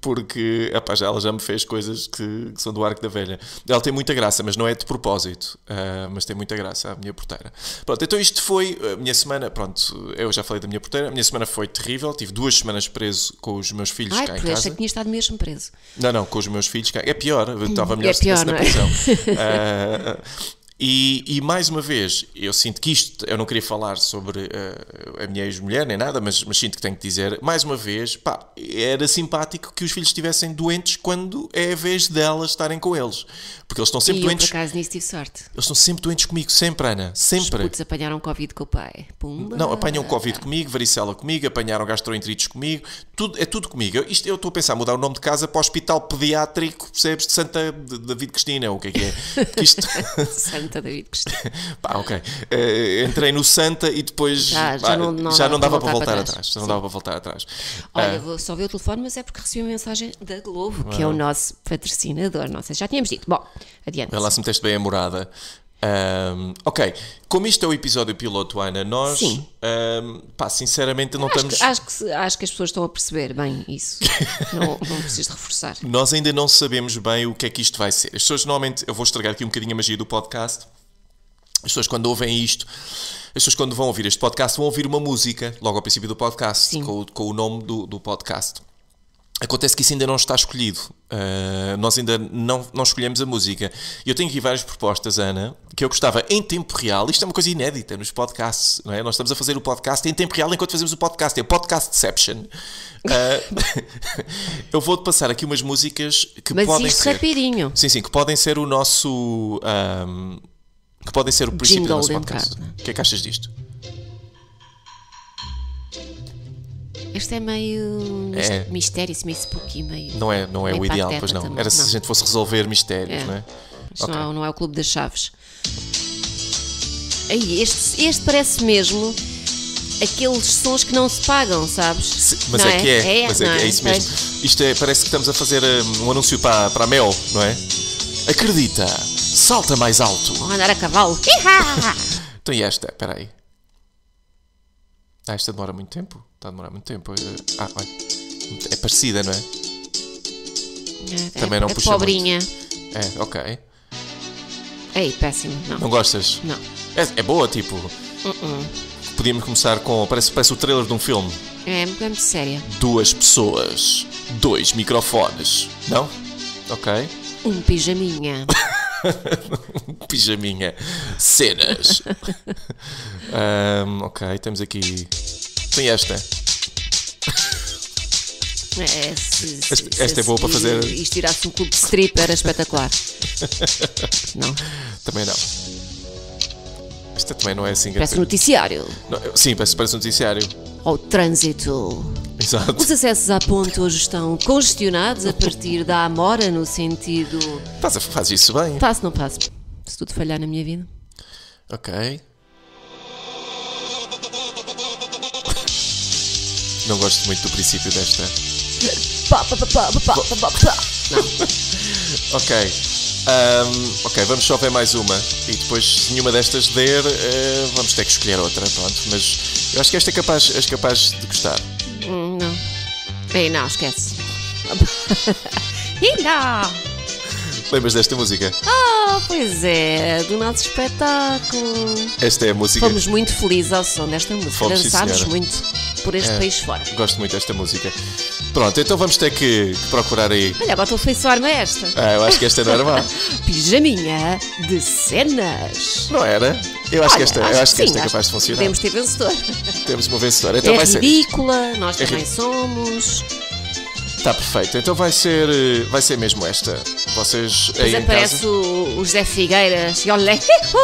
Speaker 1: porque epá, já, ela já me fez coisas que, que, são do arco da velha. Ela tem muita graça, mas não é de propósito. Ah, mas tem muita graça, a minha porteira. Pronto, então isto foi a minha semana. Pronto, eu já falei da minha porteira. A minha semana foi terrível. Tive duas semanas preso com os meus filhos Ai, cá em casa. Ai, que
Speaker 2: tinha estado mesmo preso.
Speaker 1: Não, não, com os os meus filhos, é pior, estava hum, melhor é pior, se na é? prisão. É? Uh, e, e, mais uma vez, eu sinto que isto, eu não queria falar sobre uh, a minha ex-mulher nem nada, mas, mas, sinto que tenho que dizer, mais uma vez, pá, era simpático que os filhos estivessem doentes quando é a vez delas estarem com eles. Porque eles estão sempre e doentes. Eu, por acaso,
Speaker 2: nisso tive sorte. Eles estão sempre doentes comigo, sempre, Ana, sempre. Os putos apanharam Covid com o pai. Pumba. Não, apanham Covid
Speaker 1: comigo, varicela comigo, apanharam gastroenterites comigo, tudo, é tudo comigo. Eu, isto, eu estou a pensar mudar o nome de casa para o Hospital Pediátrico, percebes, de Santa David Cristina, ou o que é que
Speaker 2: é? Porque Santa David
Speaker 1: Pá, ok. Uh, entrei no Santa e depois já, já, não, não, já não, dava para voltar, para voltar atrás. Já não dava para voltar atrás. Olha, eh,
Speaker 2: vou só ver o telefone, mas é porque recebi uma mensagem da Globo, que é o nosso patrocinador. Não sei, já tínhamos dito. Bom, adiante.
Speaker 1: Lá se meteste bem a morada. Um, ok, como isto é o episódio piloto, Ana, nós, Um, pá, sinceramente, não acho estamos. Que, acho,
Speaker 2: que, acho que as pessoas estão a perceber bem isso. não, não preciso reforçar.
Speaker 1: Nós ainda não sabemos bem o que é que isto vai ser. As pessoas normalmente, eu vou estragar aqui um bocadinho a magia do podcast. As pessoas, quando ouvem isto, as pessoas, quando vão ouvir este podcast, vão ouvir uma música logo ao princípio do podcast, com, com, o nome do, do podcast. Acontece que isso ainda não está escolhido. Uh, nós ainda não, não escolhemos a música. Eu tenho aqui várias propostas, Ana, que eu gostava em tempo real. Isto é uma coisa inédita nos podcasts, não é? Nós estamos a fazer o podcast em tempo real enquanto fazemos o podcast. É podcast Deception. Uh, eu vou-te passar aqui umas músicas que Mas podem isto ser. rapidinho. Sim, sim, que podem ser o nosso. Um, ah, que podem ser o princípio Jingle do nosso podcast. O que é que achas disto?
Speaker 2: Este é meio é. mistério, esse meio spooky, meio. Não é, não é o ideal, pois não. Também. Era se a gente fosse resolver mistérios, é. não é? okay. não, não, é o clube das chaves. Aí, este, este parece mesmo aqueles sons que não se pagam, sabes? Se, mas é, é, que é, é, mas é, é, é, isso mesmo.
Speaker 1: Isto é, parece que estamos a fazer um, um anúncio para, para a Mel, não é? Acredita, salta mais alto. Vou
Speaker 2: andar a cavalo.
Speaker 1: então e esta? Espera aí. Ah, esta demora muito tempo. Está a demorar muito tempo. É. Ah, olha. É parecida, não é?
Speaker 2: é Também é, não é puxa pobrinha.
Speaker 1: Muito. É, ok.
Speaker 2: Ei, péssimo. Não. não gostas? Não.
Speaker 1: É, é boa, tipo. Uh -uh. Podíamos começar com. Parece, parece o trailer de um filme.
Speaker 2: É, é muito séria.
Speaker 1: Duas pessoas. Dois microfones. Não? Ok.
Speaker 2: Um pijaminha.
Speaker 1: pijaminha. Cenas. um, ok, temos aqui Sim, esta.
Speaker 2: É, se, se, esta, é boa para fazer. Isto tirasse um clube de strip era espetacular. não.
Speaker 1: Também não. Esta também não é assim. Parece noticiário. Não, sim, parece, parece noticiário.
Speaker 2: Ou trânsito. Exato. Os acessos à ponte hoje estão congestionados a partir da Amora no sentido. faz faz isso bem? Passo, não passo. Se tudo falhar na minha vida. Ok.
Speaker 1: Não gosto muito do princípio desta. ok. Um, ok, vamos só ver mais uma. E depois, se nenhuma destas der, uh, vamos ter que escolher outra. Pronto, mas eu acho que esta é capaz, és capaz de gostar.
Speaker 2: Hum, não. não, esquece. Ainda!
Speaker 1: Lembras desta música?
Speaker 2: Ah, pois é, do nosso espetáculo. Esta é a música. Fomos muito felizes ao som desta música. Fomos, Dançámos sim, muito por este é, país fora.
Speaker 1: Gosto muito desta música. Pronto, então vamos ter que procurar aí.
Speaker 2: Olha, agora estou a feiçoar esta.
Speaker 1: Ah, eu acho que esta não era má.
Speaker 2: Pijaminha de cenas. Não era? Eu acho Olha, que esta, acho eu acho que sim, esta é capaz de funcionar. Temos ter vencedor.
Speaker 1: Temos uma vencedora. Então é vai
Speaker 2: ridícula, ser. nós é também somos.
Speaker 1: Está perfeito. Então vai ser, eh, vai ser mesmo esta. Vocês aí Depois aparece casa...
Speaker 2: o, o José Figueiras e olha,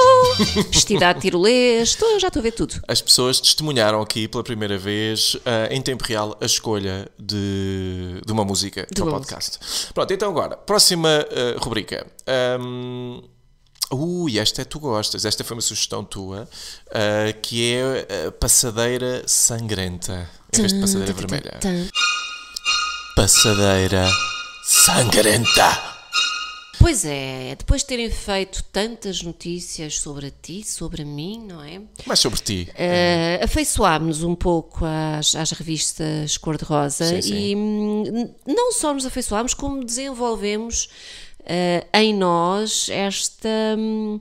Speaker 2: vestida a tirolês, já estou a ver tudo.
Speaker 1: As pessoas testemunharam aqui pela primeira vez, uh, em tempo real, a escolha de, de uma música do para o podcast. Música. Pronto, então agora, próxima uh, rubrica. Um, Ui, uh, esta é tu gostas. Esta foi uma sugestão tua, que é passadeira sangrenta, em vez de passadeira vermelha passadeira sangrenta.
Speaker 2: Pois é, depois de terem feito tantas notícias sobre ti, sobre mim, não é? Mas sobre ti. Uh, afeiçoámos-nos um pouco às, às revistas cor-de-rosa e hum, não só nos afeiçoámos, como desenvolvemos uh, em nós esta. Um,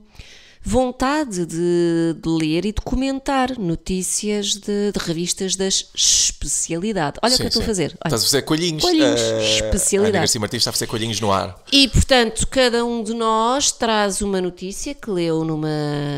Speaker 2: vontade de, de ler e de comentar notícias de, de revistas das especialidade. Olha sim, o que eu estou a fazer. Olha.
Speaker 1: Estás a fazer colhinhos. Colhinhos, uh, ah, especialidade. Ana Garcia Martins está a fazer colhinhos no ar.
Speaker 2: E, portanto, cada um de nós traz uma notícia que leu numa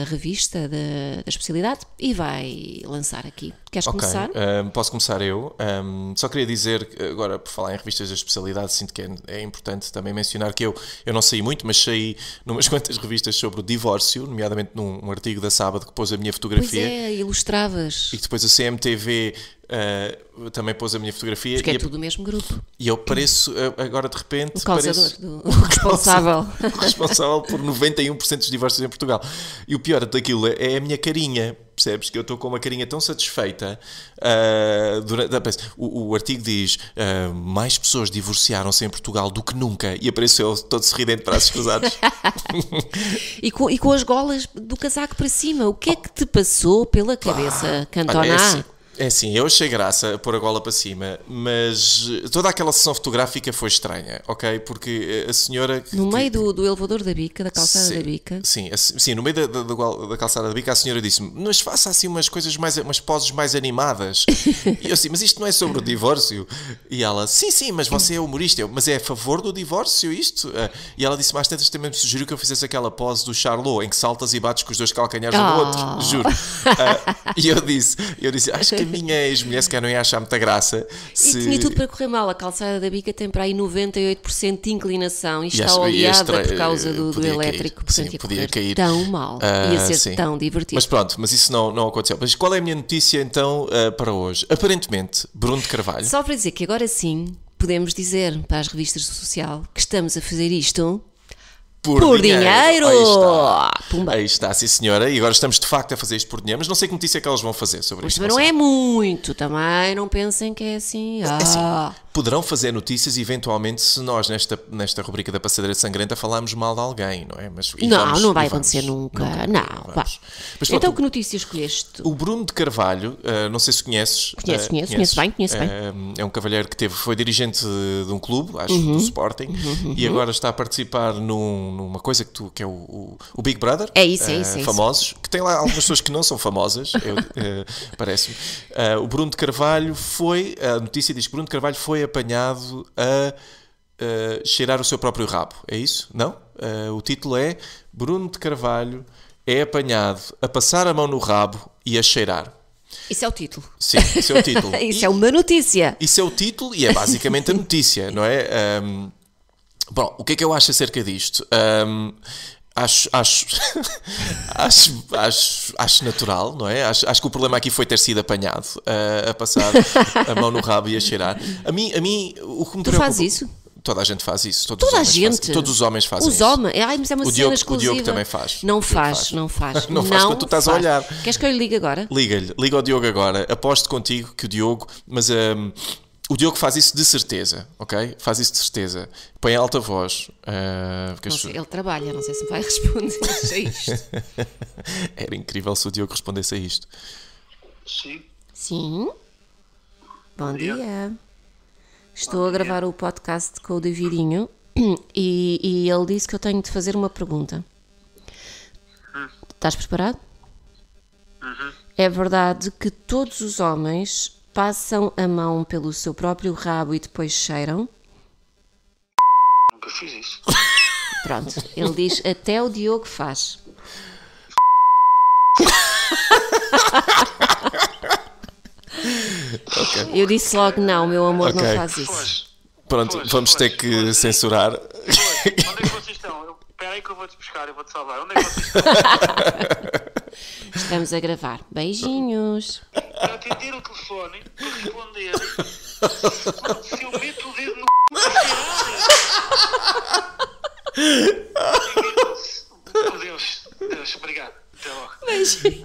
Speaker 2: revista da, da especialidade e vai lançar aqui. Queres okay. começar? Um,
Speaker 1: ah, posso começar eu. Um, ah, só queria dizer, agora por falar em revistas da especialidade, sinto que é, é, importante também mencionar que eu, eu não saí muito, mas saí numas quantas revistas sobre o divórcio nomeadamente num um artigo da Sábado que pôs a minha fotografia. Pois é,
Speaker 2: ilustravas.
Speaker 1: E depois a CMTV uh, ah, também pôs a minha fotografia. Porque é tudo o mesmo grupo. E eu pareço, ah, agora de repente. O causador, pareço, do, o responsável. responsável por 91% dos divórcios em Portugal. E o pior daquilo é a minha carinha percebes? Que eu estou com uma carinha tão satisfeita. Uh, ah, durante, o, o, artigo diz: uh, mais pessoas divorciaram-se em Portugal do que nunca. E apareceu todo sorridente, braços cruzados.
Speaker 2: e, com, e com as golas do casaco para cima. O que é que te passou pela cabeça, ah, Cantona? Olha, é assim,
Speaker 1: é sim, eu achei graça pôr a gola para cima, mas toda aquela sessão fotográfica foi estranha, ok? Porque a senhora.
Speaker 2: No meio do, do elevador da bica, da calçada sim, da bica.
Speaker 1: Sim, sim, no meio da, da, da calçada da bica, a senhora disse-me: Mas faça assim umas coisas mais. umas poses mais animadas. e eu assim, mas isto não é sobre o divórcio? E ela: Sim, sim, mas você é humorista, eu, mas é a favor do divórcio isto? Ah, e ela disse mais tantas também me sugeriu que eu fizesse aquela pose do Charlot, em que saltas e bates com os dois calcanhares oh. um no ah. outro, juro. uh, e eu disse: Eu disse, acho que minha ex-mulher sequer não ia achar muita graça. Se... E tinha tudo
Speaker 2: para correr mal. A calçada da bica tem para aí 98% de inclinação e, está yes, oleada por causa do, do elétrico. Portanto, sim, ia podia cair. tão mal. Uh, ia ah, ser sim. tão divertido. Mas
Speaker 1: pronto, mas isso não, não aconteceu. Mas qual é a minha notícia então uh, para hoje? Aparentemente, Bruno de Carvalho. Só
Speaker 2: para dizer que agora sim podemos dizer para as revistas do social que estamos a fazer isto
Speaker 1: por, por dinheiro. dinheiro. Aí está. Aí está, sim senhora. E agora estamos de facto a fazer isto por dinheiro, mas não sei que notícia é que elas vão fazer sobre isto. Mas não, é
Speaker 2: muito, também não pensem que é assim. Ah. É assim. Ah.
Speaker 1: Poderão fazer notícias eventualmente se nós nesta, nesta rubrica da Passadeira Sangrenta falarmos mal de alguém, não é? Mas, não, vamos, não vai acontecer nunca. nunca não. Mas, pronto, então que
Speaker 2: notícias escolheste?
Speaker 1: O Bruno de Carvalho, uh, não sei se conheces. Conheço, uh, conheço, conheço bem, conheço bem. Uh, é um cavalheiro que teve, foi dirigente de um clube, acho, uhum. do Sporting, uhum, e uhum. agora está a participar num numa coisa que tu que é o, o, o Big Brother. É isso, é eh, isso. É famosos, isso. que tem lá algumas pessoas que não são famosas, eh, parece-me. Eh, o Bruno de Carvalho foi, a notícia diz que Bruno de Carvalho foi apanhado a. Uh, cheirar o seu próprio rabo. É isso? Não? Uh, o título é Bruno de Carvalho é apanhado a passar a mão no rabo e a cheirar.
Speaker 2: Isso é o título. Sim, isso é o título. isso e, é uma notícia.
Speaker 1: Isso é o título e é basicamente a notícia, não é? Um, Bom, o que é que eu acho acerca disto? Um, acho, acho, acho, acho, acho natural, não é? Acho, acho que o problema aqui foi ter sido apanhado uh, a passar a mão no rabo e a cheirar. A mim, a mim o que me tu preocupa... faz isso? Toda a gente faz isso. Todos Toda a gente. Fazem, todos os homens fazem os isso. Os
Speaker 2: homens. Ai, mas é uma o Diogo, O Diogo também faz. Não faz, faz, não faz. não faz quando tu estás faz. a olhar. Queres que eu lhe ligue agora?
Speaker 1: Liga-lhe. Liga ao Diogo agora. Aposto contigo que o Diogo, mas. Um, o Diogo faz isso de certeza, ok? Faz isso de certeza. Põe alta voz. Uh, não sei, Ele
Speaker 2: trabalha, não sei se vai responder a isto.
Speaker 1: Era incrível se o Diogo respondesse a isto.
Speaker 2: Sim. Sim. Bom, Bom dia. dia. Estou Bom a gravar o podcast com o Davidinho e, e ele disse que eu tenho de fazer uma pergunta. Hum. Estás preparado? Uhum. É verdade que todos os homens passam a mão pelo seu próprio rabo e depois cheiram? Nunca fiz isso. Pronto, ele diz até o Diogo faz. okay. Eu disse logo não, meu amor, okay. não faz isso.
Speaker 1: Pronto, pois, vamos pois, ter que pois, censurar. Espera aí que eu vou-te
Speaker 2: buscar, eu vou-te salvar. Onde é que vocês estão? Estamos a gravar. Beijinhos. Para atender o telefone, para responder.
Speaker 1: Se eu
Speaker 2: meto o dedo
Speaker 1: no c. Meu Deus. Deus, obrigado. Até logo. Beijinhos.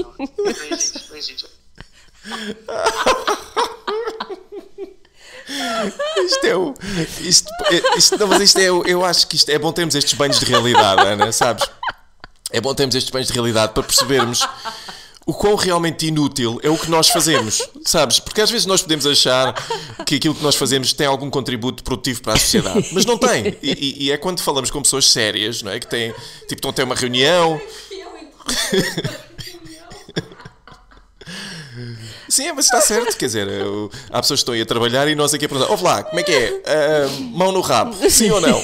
Speaker 1: isto, não, mas isto é, eu acho que isto é bom termos estes banhos de realidade, Ana, sabes? É bom termos estes banhos de realidade para percebermos o quão realmente inútil é o que nós fazemos, sabes? Porque às vezes nós podemos achar que aquilo que nós fazemos tem algum contributo produtivo para a sociedade, mas não tem. E, e é quando falamos com pessoas sérias, não é? Que têm, tipo, estão a ter uma reunião.
Speaker 2: Sim, é, mas está certo.
Speaker 1: Quer dizer, eu, há pessoas que estão aí a trabalhar e nós aqui a perguntar: ouve lá, como é que é? Uh, mão no rabo, sim ou não?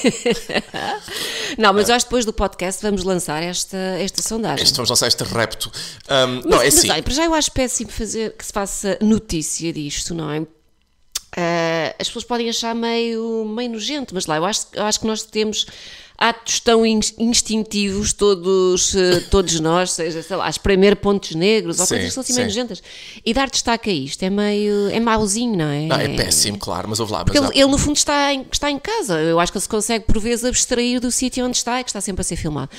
Speaker 2: não, mas uh, acho que depois do podcast vamos lançar esta, esta sondagem. Este, vamos
Speaker 1: lançar este repto. Um, ah, mas, não, é mas, assim. Olha, para já
Speaker 2: eu acho péssimo fazer que se faça notícia disto, não é? Uh, as pessoas podem achar meio, meio nojento, mas lá eu acho, eu acho que nós temos atos tão instintivos, todos, eh, todos nós, seja, sei lá, espremer pontos negros ou sim, coisas que são assim meio nojentas. E dar destaque a isto é meio. é mauzinho, não é? Não, é péssimo, claro, mas houve lá. Porque mas ele, há... ele, no fundo, está em, está em casa. Eu acho que ele se consegue, por vezes, abstrair do sítio onde está e que está sempre a ser filmado.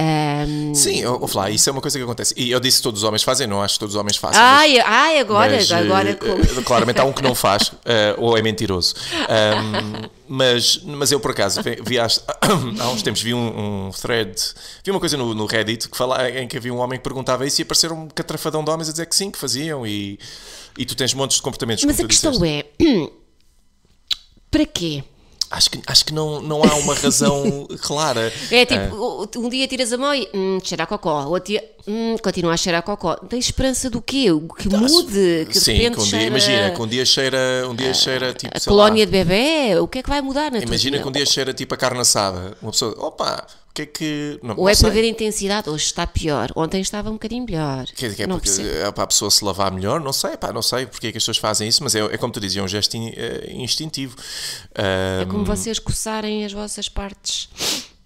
Speaker 2: Um... Ehm, sim,
Speaker 1: eu, falar, isso é uma coisa que acontece. E eu disse que todos os homens fazem, não acho que todos os homens fazem Ai,
Speaker 2: mas, ai agora, mas, agora eh, como? Eh, claramente há um que não
Speaker 1: faz, uh, ou é mentiroso. Um, ehm, mas, mas eu, por acaso, vi, há, há, uns tempos vi um, um, thread, vi uma coisa no, no Reddit que fala, em que havia um homem que perguntava isso e apareceram um catrafadão de homens a dizer que sim, que faziam e, e tu tens montes de comportamentos Mas a questão disseste.
Speaker 2: é: para quê?
Speaker 1: Acho que, acho que não, não há uma razão clara. É tipo,
Speaker 2: é. um dia tiras a mão e hum, cheira a cocó, outro dia hum, continua a cheirar a cocó. Tem esperança do quê? que tá, mude? Que Sim, de um dia, imagina que um
Speaker 1: dia cheira, um dia cheira tipo. A colónia lá, de
Speaker 2: bebê, o que é que vai mudar na Imagina que um
Speaker 1: dia cheira tipo a carne assada. Uma pessoa, opa, o que é que. Não, ou não é sei. por ver
Speaker 2: intensidade, hoje está pior, ontem estava um bocadinho melhor. Quer
Speaker 1: dizer, que é não porque é para a pessoa se lavar melhor, não sei, pá, não sei porque é que as pessoas fazem isso, mas é, é como tu dizias, é um gesto in, é instintivo. Um... É como vocês
Speaker 2: coçarem as vossas partes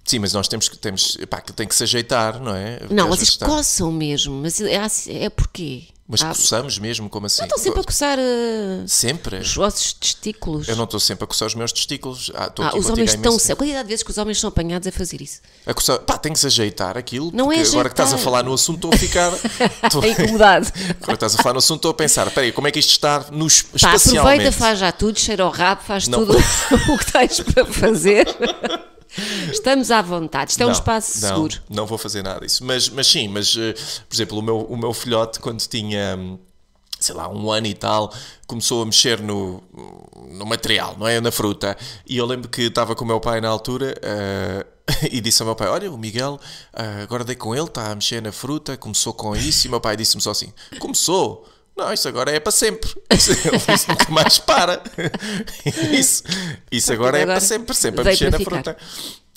Speaker 1: Sim, mas nós temos que, temos, pá, que tem que se ajeitar, não é? Porque não, vocês está... coçam
Speaker 2: mesmo, mas é, é porquê?
Speaker 1: Mas ah, coçamos mesmo, como assim? Não estão sempre a
Speaker 2: coçar uh,
Speaker 1: sempre? os
Speaker 2: vossos testículos.
Speaker 1: Eu não estou sempre a coçar os meus testículos. Ah, ah os homens estão sempre. A
Speaker 2: quantidade de vezes que os homens são apanhados a fazer isso.
Speaker 1: A coçar, pá, tem que se ajeitar aquilo. Não é ajeitar. Agora que estás a falar no assunto, estou a ficar. estou... incomodado. Agora estás a falar no assunto, estou a pensar, peraí, como é que isto está no espacialmente? Pá, aproveita,
Speaker 2: faz já tudo, cheira ao rabo, faz não. tudo o que tens para fazer. Estamos à vontade, isto é um espaço não, seguro.
Speaker 1: Não vou fazer nada disso. Mas, mas sim, mas, eh, por exemplo, o meu, o meu filhote, quando tinha hum, sei lá, um ano e tal, começou a mexer no, no material, não é? Na fruta. E eu lembro que estava com o meu pai na altura uh, e disse ao meu pai: Olha, o Miguel, eh, agora dei com ele, está a mexer na fruta, começou com isso. E o meu pai disse-me só assim: Começou? Não, isso agora é para sempre. Isso, nunca mais para. Isso, isso agora, agora é para sempre, sempre a mexer na fruta.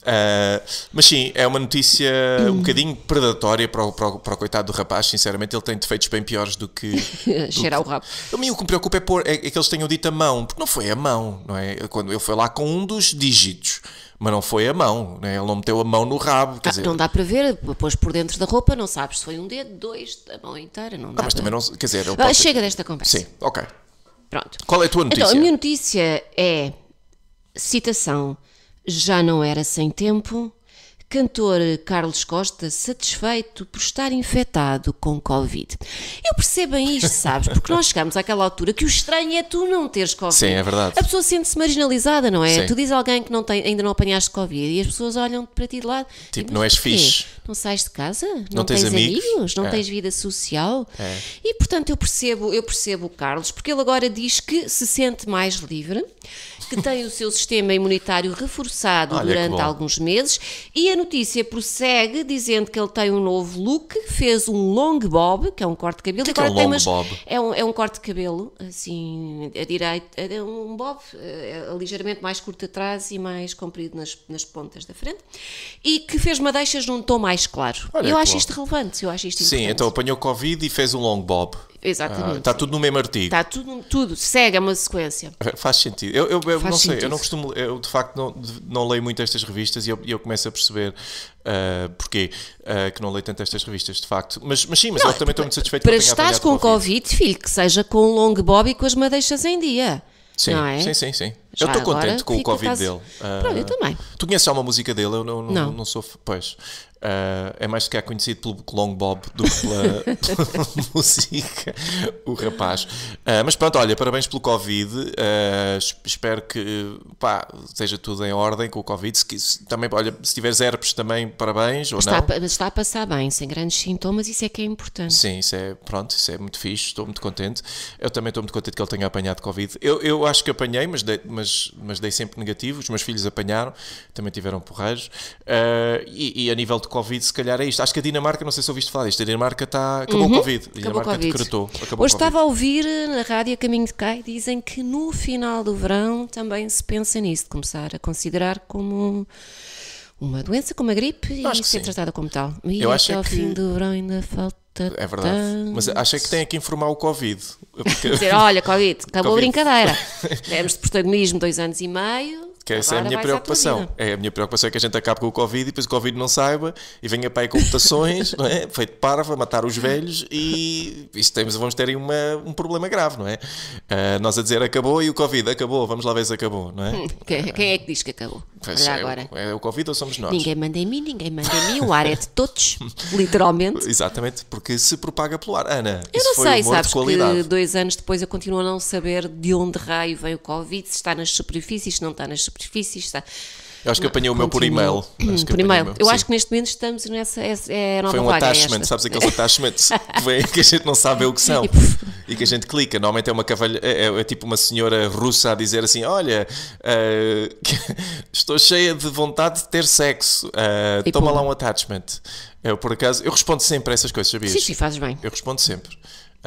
Speaker 1: Uh, mas sim, é uma notícia hum. um bocadinho predatória para o, para, o, para o, coitado do rapaz. Sinceramente, ele tem defeitos bem piores do que. Cheirar o rabo. A mim o que me preocupa é, é, é que eles tenham dito a mão, porque não foi a mão, não é? Quando ele foi lá com um dos dígitos mas não foi a mão, né? ele não meteu a mão no rabo. Ah, dizer, não
Speaker 2: dá para ver, pôs por dentro da roupa, não sabes se foi um dedo, dois, a mão inteira, não ah, dá. mas para... também não, quer dizer, ah, chega ter... desta conversa. Sim,
Speaker 1: ok. Pronto. Qual é a tua então, notícia? Então, a minha
Speaker 2: notícia é citação: já não era sem tempo, Cantor Carlos Costa, satisfeito por estar infectado com Covid. Eu percebo bem é isto, sabes? Porque nós chegamos àquela altura que o estranho é tu não teres Covid. Sim, é verdade. A pessoa sente-se marginalizada, não é? Sim. Tu dizes a alguém que não tem, ainda não apanhaste Covid e as pessoas olham para ti de lado.
Speaker 1: Tipo, não és fixe.
Speaker 2: Não sais de casa? Não, não tens, tens amigos? amigos? Não é. tens vida social? É. E portanto eu percebo, eu percebo o Carlos, porque ele agora diz que se sente mais livre, que tem o seu sistema imunitário reforçado Olha, durante alguns meses e a notícia prossegue dizendo que ele tem um novo look, fez um long bob, que é um corte de cabelo. Que, que é, é um long umas, bob? É um, é um corte de cabelo, assim, a direita, é um bob é, ligeiramente mais curto atrás e mais comprido nas, nas pontas da frente, e que fez madeixas num tom mais claro. Olha, eu acho isto relevante, eu acho isto Sim, então
Speaker 1: apanhou Covid e fez um long bob. Exatamente. Ah, está tudo no mesmo artigo. Está
Speaker 2: tudo, tudo, segue uma sequência.
Speaker 1: Eh, faz sentido. Eu, eu, eu Faz não sei, eu não costumo, eu de facto não, não leio muito estas revistas e eu, eu começo a perceber uh, eh, porque uh, que não leio tanto estas revistas, de facto. Mas, mas sim, mas não, eu também estou muito satisfeito para com estás com
Speaker 2: Covid, filho, que seja com o long bob e com as madeixas em dia. Sim, é? sim, sim, sim. Já eu estou contente com o Covid caso... dele. Uh, Pronto, eu ah, também.
Speaker 1: Tu conheces alguma música dele? Eu não, não, não. não sou. Pois. Uh, é mais que é conhecido pelo Long Bob do que pela, pela música, o rapaz. Uh, mas pronto, olha, parabéns pelo Covid. Uh, espero que pá, esteja tudo em ordem com o Covid. Se, se, também, olha, se tiveres herpes também, parabéns, ou está, não?
Speaker 2: Mas está a passar bem, sem grandes sintomas, isso é que é importante.
Speaker 1: Sim, isso é, pronto, isso é muito fixe, estou muito contente. Eu também estou muito contente que ele tenha apanhado Covid. Eu, eu acho que apanhei, mas, de, mas mas, mas dei sempre negativo. Os meus filhos apanharam, também tiveram porreiros. Uh, e, e, a nível de Covid, se calhar é isto. Acho que a Dinamarca, não sei se ouviste falar disto, a Dinamarca está, acabou uhum, o Covid. A Dinamarca COVID. decretou. Acabou Hoje estava a
Speaker 2: ouvir eh, na rádio a Caminho de Cá e dizem que no final do verão também se pensa nisso, de começar a considerar como uma doença como a gripe acho e ser sim. tratada como tal. E eu acho é que fim do verão ainda falta. É verdade. Tanto. Mas
Speaker 1: acho é que tem que informar o Covid. Porque... Dizer, olha,
Speaker 2: Covid, acabou COVID. a brincadeira. Demos de protagonismo dois anos e meio. Que essa Agora é a minha preocupação.
Speaker 1: É a minha preocupação é que a gente acabe com o Covid e depois o Covid não saiba e venha para aí com mutações, não é? Feito parva, matar os velhos e isto temos, vamos ter aí uma, um problema grave, não é? Uh, nós a dizer acabou e o Covid acabou, vamos lá ver se acabou, não é? Hum,
Speaker 2: quem, quem é que diz que acabou? é, agora.
Speaker 1: É, o Covid ou somos nós? Ninguém
Speaker 2: manda em mim, ninguém manda em mim, o ar é de todos, literalmente.
Speaker 1: Exatamente, porque se propaga pelo ar. Ana, eu não sei, sabes que
Speaker 2: dois anos depois eu continuo a não saber de onde raio vem o Covid, se está nas superfícies, se não está nas superfícies superfície está. Eu acho que apanhei o meu por e-mail. Acho hum, por e-mail. Eu Sim. acho que neste momento estamos nessa é a nova Foi um é attachment, é sabes aqueles
Speaker 1: attachments que, vem, que a gente não sabe o que são e, que a gente clica. Normalmente é uma cavalha, é, é, é tipo uma senhora russa a dizer assim: Olha, uh, estou cheia de vontade de ter sexo, uh, toma pula. lá um attachment. Eu, por acaso, eu respondo sempre a essas coisas, sabias? Sim, sim, fazes bem. Eu respondo sempre.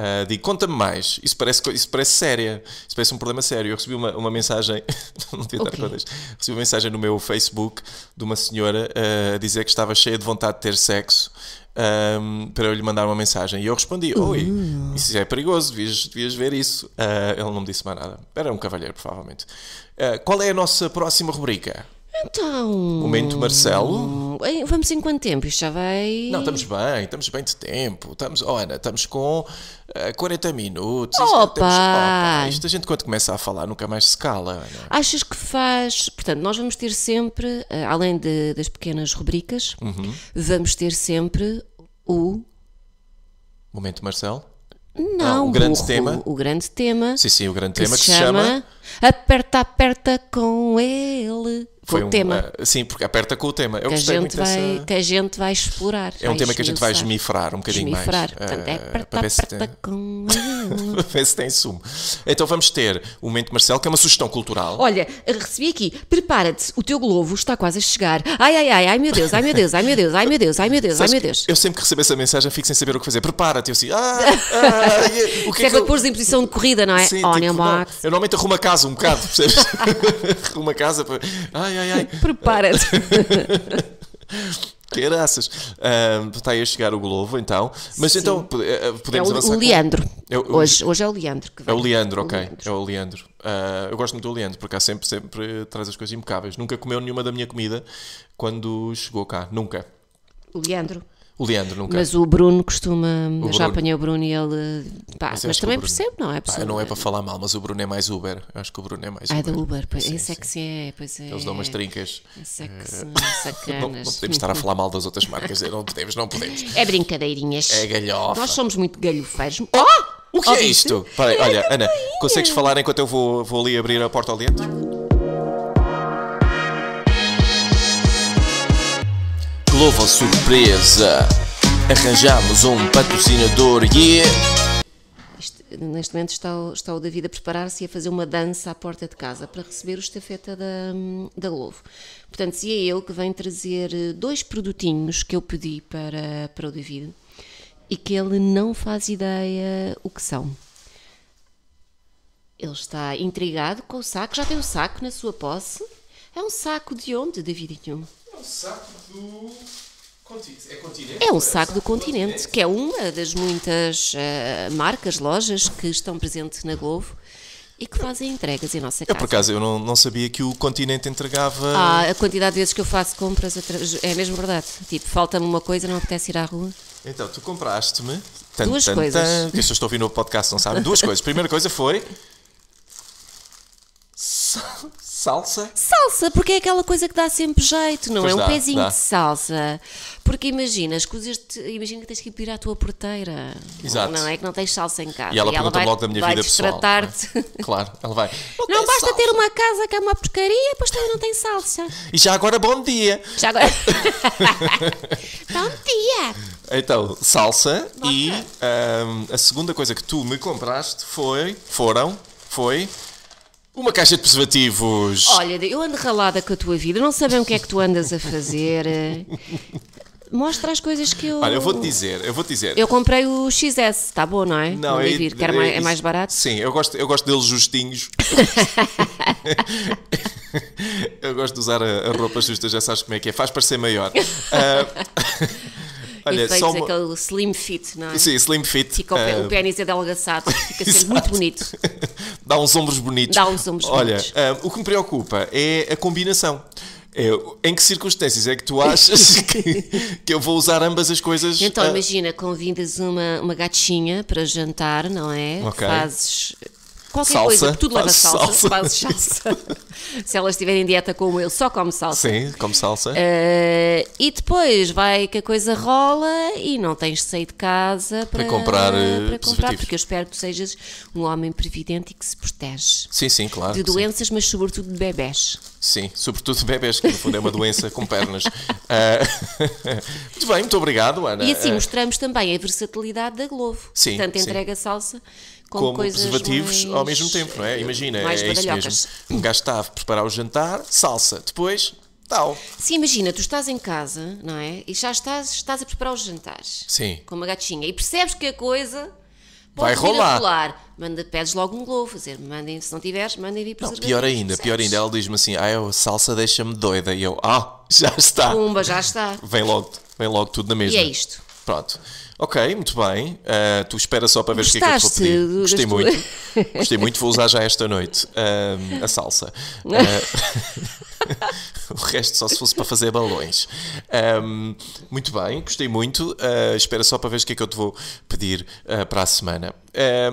Speaker 1: Uh, digo, conta-me mais. Isso parece, isso parece séria. Isso parece um problema sério. Eu recebi uma, uma mensagem, não devia okay. recebi uma mensagem no meu Facebook de uma senhora uh, a dizer que estava cheia de vontade de ter sexo um, ah, para eu lhe mandar uma mensagem. E eu respondi: Oi, uh. isso é perigoso, devias, devias ver isso. Uh, ele não me disse mais nada. Era um cavalheiro, provavelmente. qual é a nossa próxima rubrica?
Speaker 2: Então. Momento
Speaker 1: Marcelo.
Speaker 2: Vamos em quanto tempo? Isto já vai.
Speaker 1: Não, estamos bem, estamos bem de tempo. Estamos, oh, Ana, estamos com uh, eh, 40 minutos. Isto, é pá, Temos, opa isto a gente quando começa a falar nunca mais se cala, Ana. É?
Speaker 2: Achas que faz. Portanto, nós vamos ter sempre, uh, além de, das pequenas rubricas, uhum. vamos ter sempre o.
Speaker 1: Momento Marcelo? Não, ah, o grande burro, tema. O, grande tema. Sim, sim, o grande tema que, que se, se chama
Speaker 2: Aperta, aperta com ele com o um, tema. Uh, sim, porque
Speaker 1: aperta com o tema. Eu que gostei a gente muito vai, dessa...
Speaker 2: Que a gente vai explorar. É um tema que a gente vai esmifrar um bocadinho esmifrar. mais. Eh, Portanto, é aperta, para, ver se tem... com... para
Speaker 1: ver se tem sumo. Então vamos ter o momento Marcelo, que é uma sugestão cultural.
Speaker 2: Olha, recebi aqui, prepara-te, o teu globo está quase a chegar. Ai, ai, ai, ai meu Deus, ai meu Deus, ai meu Deus, ai meu Deus, ai meu Deus, ai meu Deus.
Speaker 1: Eu sempre que recebo essa mensagem fico sem saber o que fazer. Prepara-te, eu assim, ah,
Speaker 2: ah, o que é que, pôr é que eu... pôs em posição de corrida, não é? Sim, tipo, não,
Speaker 1: eu normalmente arrumo a casa um bocado, percebes? arrumo a casa para... Ai, ai, ai. Prepara-te. que Uh, está aí a chegar o Globo, então. Mas então, Sim. então podemos é o, avançar. O Leandro. Com...
Speaker 2: É hoje, hoje é o Leandro que É o Leandro, ok. Leandro.
Speaker 1: É o Leandro. Uh, eu gosto muito do Leandro, porque há sempre, sempre traz as coisas impecáveis. Nunca comeu nenhuma da minha comida quando chegou cá. Nunca. o Leandro. O Leandro nunca. Mas o
Speaker 2: Bruno costuma. O eu já apanhei o Bruno e ele. Pá, mas, também Bruno... percebo, não é? Pá, não é
Speaker 1: para falar mal, mas o Bruno é mais Uber. Eu acho que o Bruno é mais Uber. Ah, é da Uber, pois sim,
Speaker 2: esse é que sim é, pois é. Eles dão umas trincas. Esse é que eh, sacanas. não, não, podemos estar a falar
Speaker 1: mal das outras marcas, não podemos, não podemos.
Speaker 2: É brincadeirinhas. É galhofa. Nós somos muito galhofeiros. Oh! oh! O que é Ouviste? é isto?
Speaker 1: Peraí, é olha, Ana, consegues falar enquanto eu vou, vou ali abrir a porta ao dentro? louva surpresa. Arranjamos um patrocinador e. Yeah.
Speaker 2: É- neste momento está, está o David a preparar-se e a fazer uma dança à porta de casa para receber o estafeta da, da Glovo. Portanto, se é ele que vem trazer eh, dois produtinhos que eu pedi para, para o David e que ele não faz ideia o que são. Ele está intrigado com o saco, já tem o um saco na sua posse. É um saco de onde, Davidinho? o saco do continente. É, continente, é o saco do continente, que é uma das muitas uh, marcas, lojas que estão presentes na Globo e que fazem entregas em nossa casa. Eu, por
Speaker 1: acaso, eu não, não sabia que o continente entregava. Ah,
Speaker 2: a quantidade de vezes que eu faço compras é mesmo verdade. Tipo, falta-me uma coisa, não apetece ir à rua.
Speaker 1: Então, tu compraste-me. Duas tan, coisas. Tan, que eu estou ouvindo o podcast não sabem. Duas coisas. A primeira coisa foi.
Speaker 2: Salsa? Salsa, porque é aquela coisa que dá sempre jeito, não pois é? Dá, um pezinho dá. de salsa. Porque imaginas, cozias imagina que tens que ir pedir à tua porteira. Exato. Não é que não tens salsa em casa. E ela, e ela vai, logo da minha vai vida pessoal. Né?
Speaker 1: Claro, ela vai.
Speaker 2: Não, não basta salsa. ter uma casa que é uma porcaria, pois também não tem salsa.
Speaker 1: E já agora, bom dia.
Speaker 2: Já agora. bom dia.
Speaker 1: Então, salsa e um, a segunda coisa que tu me compraste foi, foram, foi uma caixa de preservativos.
Speaker 2: Olha, eu ando ralada com a tua vida, não sabem o que é que tu andas a fazer. Mostra as coisas que eu. Olha, eu vou-te dizer,
Speaker 1: eu vou dizer. Eu
Speaker 2: comprei o XS, está bom, não é? Não, é, é que mais, é mais barato.
Speaker 1: Sim, eu gosto, eu gosto deles justinhos. eu gosto de usar a, a roupa justa, já sabes como é que é. Faz parecer maior. Uh... Olha, e uma... aquele
Speaker 2: é slim fit, não é? Sim,
Speaker 1: slim fit. Fica eh, o, pé, uh... o pênis
Speaker 2: adelgaçado, fica sempre muito bonito.
Speaker 1: Dá uns ombros bonitos. Dá uns ombros Olha, bonitos. Uh, o que me preocupa é a combinação. É, em que circunstâncias é que tu achas que, que eu vou usar ambas as
Speaker 2: coisas? Então, eh? imagina, convidas uma, uma gatinha para jantar, não é? Okay. Fazes Qualquer salsa, coisa, tudo leva salsa, salsa. Se elas estiverem em dieta como eu, só come salsa. Sim,
Speaker 1: come salsa. Uh,
Speaker 2: e depois vai que a coisa rola e não tens de sair de casa para, para comprar, eh, para comprar porque eu espero que tu sejas um homem previdente e que se protege. Sim, sim, claro. De doenças, sim. mas sobretudo de bebés.
Speaker 1: Sim, sobretudo de bebés, que no fundo é uma doença com pernas. Uh, muito bem, muito obrigado, Ana. E assim
Speaker 2: mostramos também a versatilidade da Globo. Sim. Tanto entrega sim. salsa como, como preservativos mais, ao mesmo
Speaker 1: tempo, não é? Imagina, é isso mesmo. Um gajo está a preparar o jantar, salsa, depois
Speaker 2: tal. Sim, imagina, tu estás em casa, não é? E já estás, estás a preparar os jantares. Sim. Com uma gatinha. E percebes que a coisa Pode vai rolar. rolar. Manda, pedes logo um globo, fazer, mandem, se não tiveres, mandem vir preservativos. Não,
Speaker 1: pior ainda, pior ainda, ela diz-me assim, ah, a salsa deixa-me doida. E eu, ah, já está. Pumba, já está. Vem logo, vem logo tudo na mesma. E é isto. Pronto. Ok, muito bem. Uh, tu espera só para ver Gostaste o que é que eu te vou pedir. Gostei muito. Gostei muito, vou usar já esta noite uh, a salsa. Uh, o resto só se fosse para fazer balões. Um, muito bem, gostei muito. espera só para ver o que é que eu te vou pedir para a semana.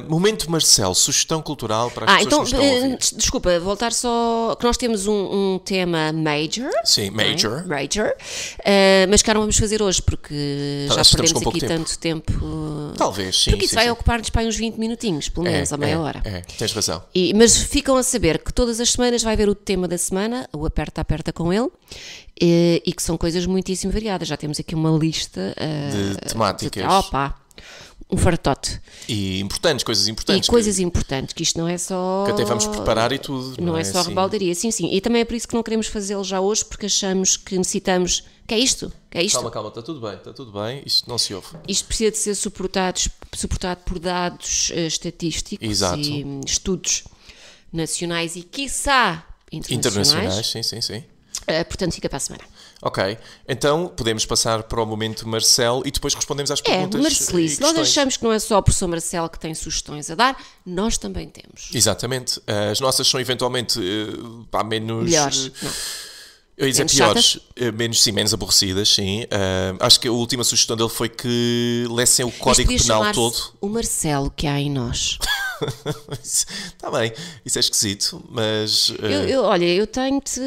Speaker 1: momento Marcel, sugestão cultural para as ah, pessoas então, que estão a ouvir.
Speaker 2: Desculpa, voltar só que nós temos um, um tema major. Sim, major. É? Major. mas cá não vamos fazer hoje porque tá, já perdemos aqui tanto tempo tempo. Eh, Talvez, sim. Porque isso sim, vai ocupar-nos para uns 20 minutinhos, pelo é, menos, é, a meia é, hora. É, tens razão. E, mas ficam a saber que todas as semanas vai haver o tema da semana, o aperta aperta com ele, e, e que são coisas muitíssimo variadas. Já temos aqui uma lista uh, de temáticas. De, opa!
Speaker 1: um fartote. E importantes, coisas importantes. E coisas
Speaker 2: que, importantes, que isto não é só. Que até vamos preparar e tudo. Não, não é, é, só assim. rebaldaria, sim, sim. E também é por isso que não queremos fazê-lo já hoje, porque achamos que necessitamos. Que é isto? Que é isto? Calma,
Speaker 1: calma, está tudo bem, está tudo bem, isto não se ouve.
Speaker 2: Isto precisa de ser suportado, suportado por dados uh, estatísticos Exato. e um, estudos nacionais e, quiçá, internacionais. Internacionais, sim, sim, sim. Uh, portanto, fica para a semana.
Speaker 1: Ok, então podemos passar para o momento Marcel e depois respondemos às é, perguntas. É, Marcelice, nós achamos
Speaker 2: que não é só o professor Marcel que tem sugestões a dar, nós também temos.
Speaker 1: Exatamente, as nossas são eventualmente eh, menos... Melhores, eh, não. Eu ia dizer menos piores, eh, menos, sim, menos aborrecidas, sim. Uh, acho que a última sugestão dele foi que lessem o código penal todo.
Speaker 2: O Marcelo que há em nós.
Speaker 1: Está bem, isso é esquisito, mas. Uh... Eu, eu,
Speaker 2: olha, eu tenho-te.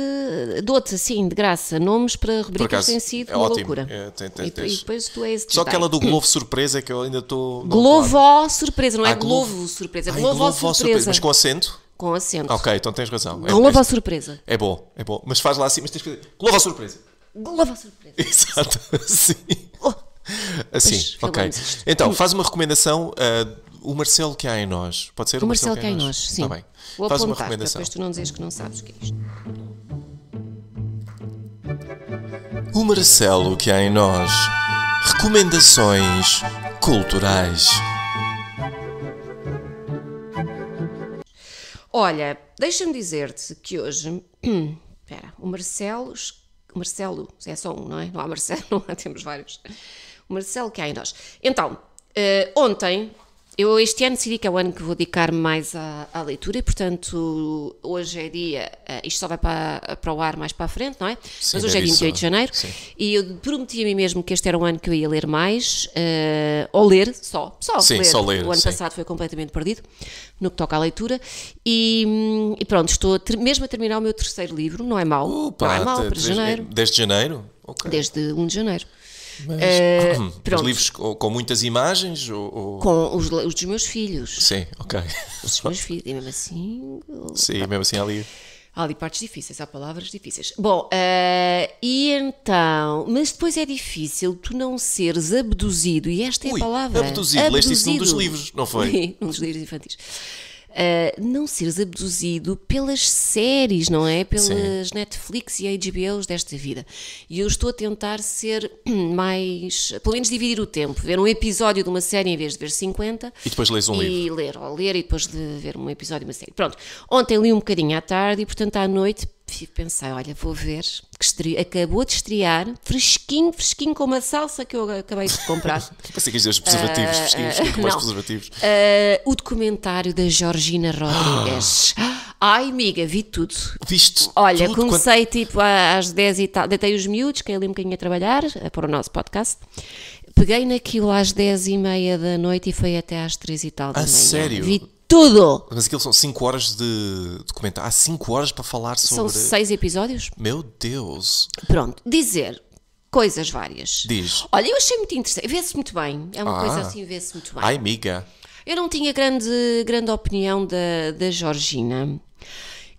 Speaker 2: Dou-te assim, de graça, nomes para rubricas que têm sido é uma ótimo. loucura. É, tem, tem, e, tens... e, depois tu és. Só aquela do Globo
Speaker 1: Surpresa é que eu ainda estou. Glovo
Speaker 2: Surpresa, não é ah, é Glovo, Surpresa, é Glovo, surpresa. surpresa. Mas com acento?
Speaker 1: Com acento. Ah, ok, então tens razão. É, Glovo é, é, Surpresa. É bom, é bom. Mas faz lá assim, mas tens que dizer Glovo Surpresa. Glovo Surpresa. Exato, sim. Oh, assim, ok. Então, faz uma recomendação uh, o Marcelo que há em nós. Pode ser o, o Marcelo, Marcelo que há em nós. Sim. Tá bem. Vou Faz apontar, uma recomendação. Depois
Speaker 2: tu não dizes que não sabes o que é isto.
Speaker 1: O Marcelo que há em nós. Recomendações culturais.
Speaker 2: Olha, deixa-me dizer-te que hoje. Espera, o Marcelo. Marcelo, é só um, não é? Não há Marcelo, não há, temos vários. O Marcelo que há em nós. Então, uh, ontem eu este ano decidi que é o ano que vou dedicar mais à, à leitura e, portanto, hoje é dia, eh, isto só vai para, para o ar mais para a frente, não é? Sim, Mas hoje é 28 de janeiro Sim. e eu prometi a mim mesmo que este era um ano que eu ia ler mais, uh, ou ler só, só, Sim, ler. só ler. O ano passado foi completamente perdido no que toca à leitura e, e pronto, estou a mesmo a terminar o meu terceiro livro, não é mau, Opa, não é mau para janeiro.
Speaker 1: Desde janeiro?
Speaker 2: Okay. Desde 1 de janeiro. Mas, uh, livros
Speaker 1: com, com, muitas imagens? Ou, ou... Com os,
Speaker 2: os, dos meus filhos. Sim, ok. Os dos meus filhos, e mesmo assim. Sim, mesmo assim ali. Há ali partes difíceis, há palavras difíceis. Bom, uh, e então. Mas depois é difícil tu não seres abduzido, e esta é Ui, a palavra. Abduzido, abduzido. leste isso num dos livros, não foi? um dos livros infantis uh, não seres abduzido pelas séries, não é? Pelas Sim. Netflix e HBOs desta vida. E eu estou a tentar ser mais. pelo menos dividir o tempo, ver um episódio de uma série em vez de ver 50.
Speaker 1: E depois lês um e livro. E
Speaker 2: ler, ou ler e depois de ver um episódio de uma série. Pronto, ontem li um bocadinho à tarde e, portanto, à noite e pensei, olha, vou ver, que estri... acabou de estrear, fresquinho, fresquinho, com uma salsa que eu acabei de comprar.
Speaker 1: Pensei que dizer os preservativos, uh, fresquinhos, uh, com é mais preservativos.
Speaker 2: Uh, o documentário da Georgina Rodrigues. Ai, amiga, vi tudo. Viste Olha, tudo comecei quando... tipo às 10 e tal, deitei os miúdos, que é ali um bocadinho a trabalhar, para o nosso podcast. Peguei naquilo às 10 e meia da noite e foi até às 3 e tal da a manhã. sério? Vi
Speaker 1: tudo. Mas aquilo são 5 horas de documentário. Há 5 horas para falar sobre. São 6 episódios? Meu Deus!
Speaker 2: Pronto, dizer coisas várias.
Speaker 1: Diz. Olha,
Speaker 2: eu achei muito interessante. Vê-se muito bem. É uma ah. coisa assim, vê-se muito bem. Ai, amiga. Eu não tinha grande, grande opinião da, da Georgina.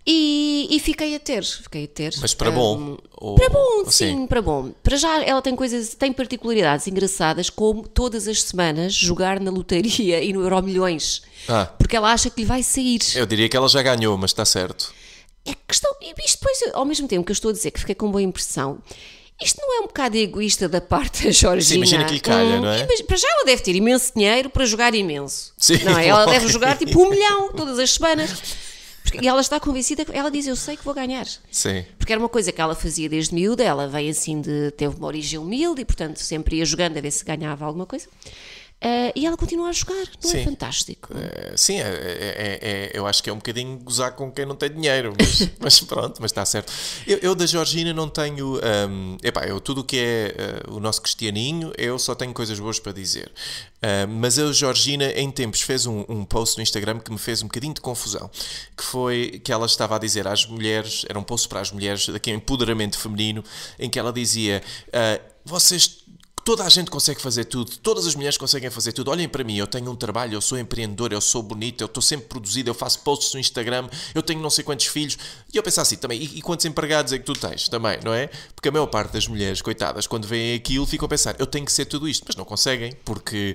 Speaker 2: E, e, fiquei a ter, fiquei a ter. Mas para um, bom? Hum, Ou... Para bom, sim, sim, para bom. Para já ela tem coisas, tem particularidades engraçadas, como todas as semanas jogar na loteria e no Euro Milhões. Ah. Porque ela acha que lhe vai sair.
Speaker 1: Eu diria que ela já ganhou, mas está certo.
Speaker 2: É questão, e isto depois, ao mesmo tempo que eu estou a dizer que fiquei com boa impressão, isto não é um bocado egoísta da parte da Jorge. imagina que lhe calha, hum, não é? Para já ela deve ter imenso dinheiro para jogar imenso.
Speaker 1: Sim, não é? Ela deve jogar
Speaker 2: tipo um milhão todas as semanas e ela está convencida, ela diz: Eu sei que vou ganhar. Sim. Porque era uma coisa que ela fazia desde miúda, ela veio assim de. teve uma origem humilde e, portanto, sempre ia jogando a ver se ganhava alguma coisa. Uh, e ela continua a jogar, não é eh, sim. é fantástico? Uh, sim, é, é,
Speaker 1: é, eu acho que é um bocadinho gozar com quem não tem dinheiro, mas, mas pronto, mas está certo. Eu, eu, da Georgina não tenho. Um, ehm, epá, eu, tudo o que é uh, o nosso cristianinho, eu só tenho coisas boas para dizer. mas a Georgina, em tempos, fez um, um, post no Instagram que me fez um bocadinho de confusão, que foi que ela estava a dizer às mulheres, era um post para as mulheres, daqui é empoderamento feminino, em que ela dizia vocês Toda a gente consegue fazer tudo, todas as mulheres conseguem fazer tudo. Olhem para mim, eu tenho um trabalho, eu sou empreendedor, eu sou bonito, eu estou sempre produzido, eu faço posts no Instagram, eu tenho não sei quantos filhos. E eu pensava assim também, e, e, quantos empregados é que tu tens também, não é? Porque a maior parte das mulheres, coitadas, quando veem aquilo, ficam a pensar, eu tenho que ser tudo isto, mas não conseguem, porque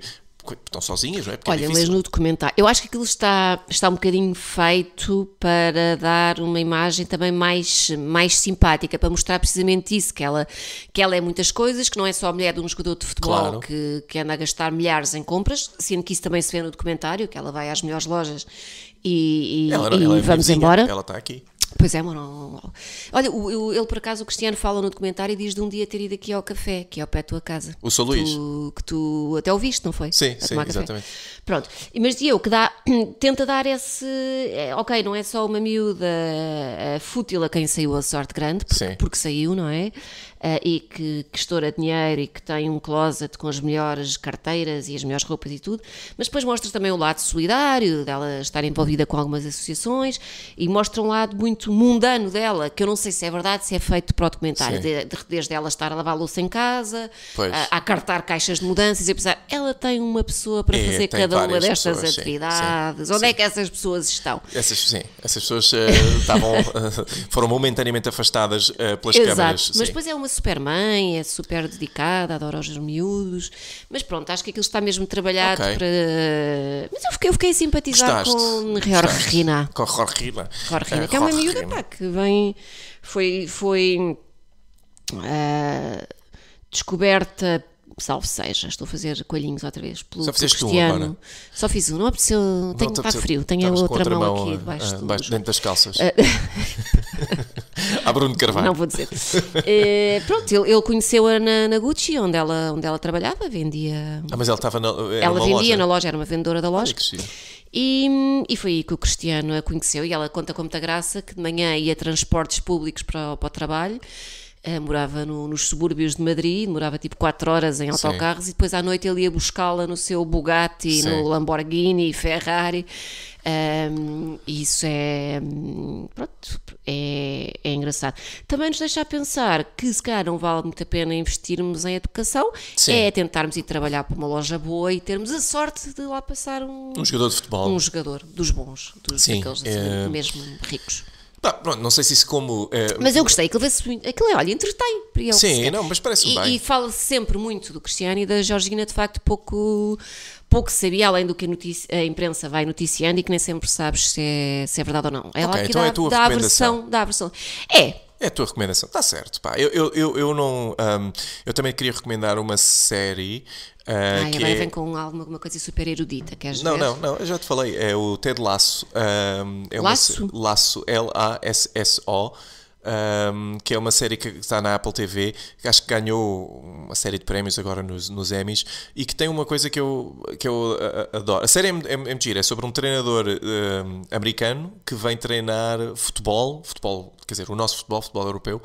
Speaker 1: estão sozinhas, não é? Porque é Olha, é mas no
Speaker 2: documentário, eu acho que aquilo está, está um bocadinho feito para dar uma imagem também mais, mais simpática, para mostrar precisamente isso, que ela, que ela é muitas coisas, que não é só a mulher de um jogador de futebol claro. que, que anda a gastar milhares em compras, sendo que isso também se vê no documentário, que ela vai às melhores lojas e, e, ela, e ela é vamos é embora. Ela está aqui. Pois é, mano. Olha, o, o, ele por acaso, o Cristiano fala no documentário e diz de um dia ter ido aqui ao café, que é ao pé da tua casa. O São Luís. Tu, que tu até ouviste, não foi? Sim, sim, exatamente. Pronto, mas de eu que dá, tenta dar esse. É, ok, não é só uma miúda é, fútil a quem saiu a sorte grande, porque, porque saiu, não é? Eh, e que, que estoura dinheiro e que tem um closet com as melhores carteiras e as melhores roupas e tudo, mas depois mostra também o lado solidário, dela estar envolvida com algumas associações e mostra um lado muito mundano dela, que eu não sei se é verdade, se é feito para o documentário, de, de, desde ela estar a lavar louça em casa, a, a, cartar caixas de mudanças e pensar, ela tem uma pessoa para é, fazer cada uma destas pessoas, atividades, sim, é sim, onde sim. é que essas pessoas estão?
Speaker 1: Essas, sim, essas pessoas uh, estavam, uh, foram momentaneamente afastadas uh, pelas Exato, câmaras. Mas depois
Speaker 2: é uma uma super mãe, é super dedicada, adora os miúdos, mas pronto, acho que aquilo está mesmo trabalhado okay. para. Eh, mas eu fiquei, eu fiquei simpatizar com Jorgina. Com Jorgina. Jorgina, é, que é uma miúda pá, que vem. Foi. foi uh, descoberta salve seja, estou a fazer coelhinhos outra vez pelo Só fizeste um agora? Só fiz um, não apeteceu, tenho, não está frio, tenho a outra mão, mão aqui eh, debaixo, uh, do... dentro das calças.
Speaker 1: a Bruno Carvalho. Não vou
Speaker 2: dizer. Uh, pronto, ele, ele conheceu-a na, na, Gucci, onde ela, onde ela trabalhava, vendia. Ah,
Speaker 1: mas ela estava na. Ela vendia loja. na loja, era uma vendedora da loja. Ah,
Speaker 2: e, e foi aí que o Cristiano a conheceu e ela conta com muita graça que de manhã ia transportes públicos para, para o trabalho é, morava no, nos subúrbios de Madrid, morava tipo 4 horas em autocarros Sim. e depois à noite ele ia buscá-la no seu Bugatti, Sim. no Lamborghini, Ferrari. Um, isso é, pronto, é, é, engraçado. Também nos deixa a pensar que se calhar não vale muito a pena investirmos em educação, Sim. é tentarmos ir trabalhar para uma loja boa e termos a sorte de lá passar um, um jogador de futebol, um jogador dos bons, dos Sim, daqueles, assim, é... mesmo
Speaker 1: ricos. Pá, pronto, não sei se isso como. Eh, mas eu gostei,
Speaker 2: aquilo, aquilo é, olha, entretém. Ele Sim, não, mas parece e, bem. E fala-se sempre muito do Cristiano e da Georgina, de facto, pouco, pouco sabia, além do que a, a imprensa vai noticiando e que nem sempre sabes se é, se é verdade ou não. Ela okay, então é dá, é a tua dá a versão. Dá a versão.
Speaker 1: É, é a tua recomendação, está certo. Pá. Eu, eu, eu, eu não. Um, eu também queria recomendar uma série. Uh, Ai, que agora é... vem
Speaker 2: com alguma coisa super erudita, queres não, ver? Não,
Speaker 1: não, eu já te falei. É o Ted Laço. Um, é Laço? Uma... Laço, L-A-S-S-O um, que é uma série que está na Apple TV, que acho que ganhou uma série de prémios agora nos, nos Emmys, e que tem uma coisa que eu, que eu adoro. A série é, é, é gira, é sobre um treinador um, americano que vem treinar futebol, futebol, quer dizer, o nosso futebol, futebol europeu,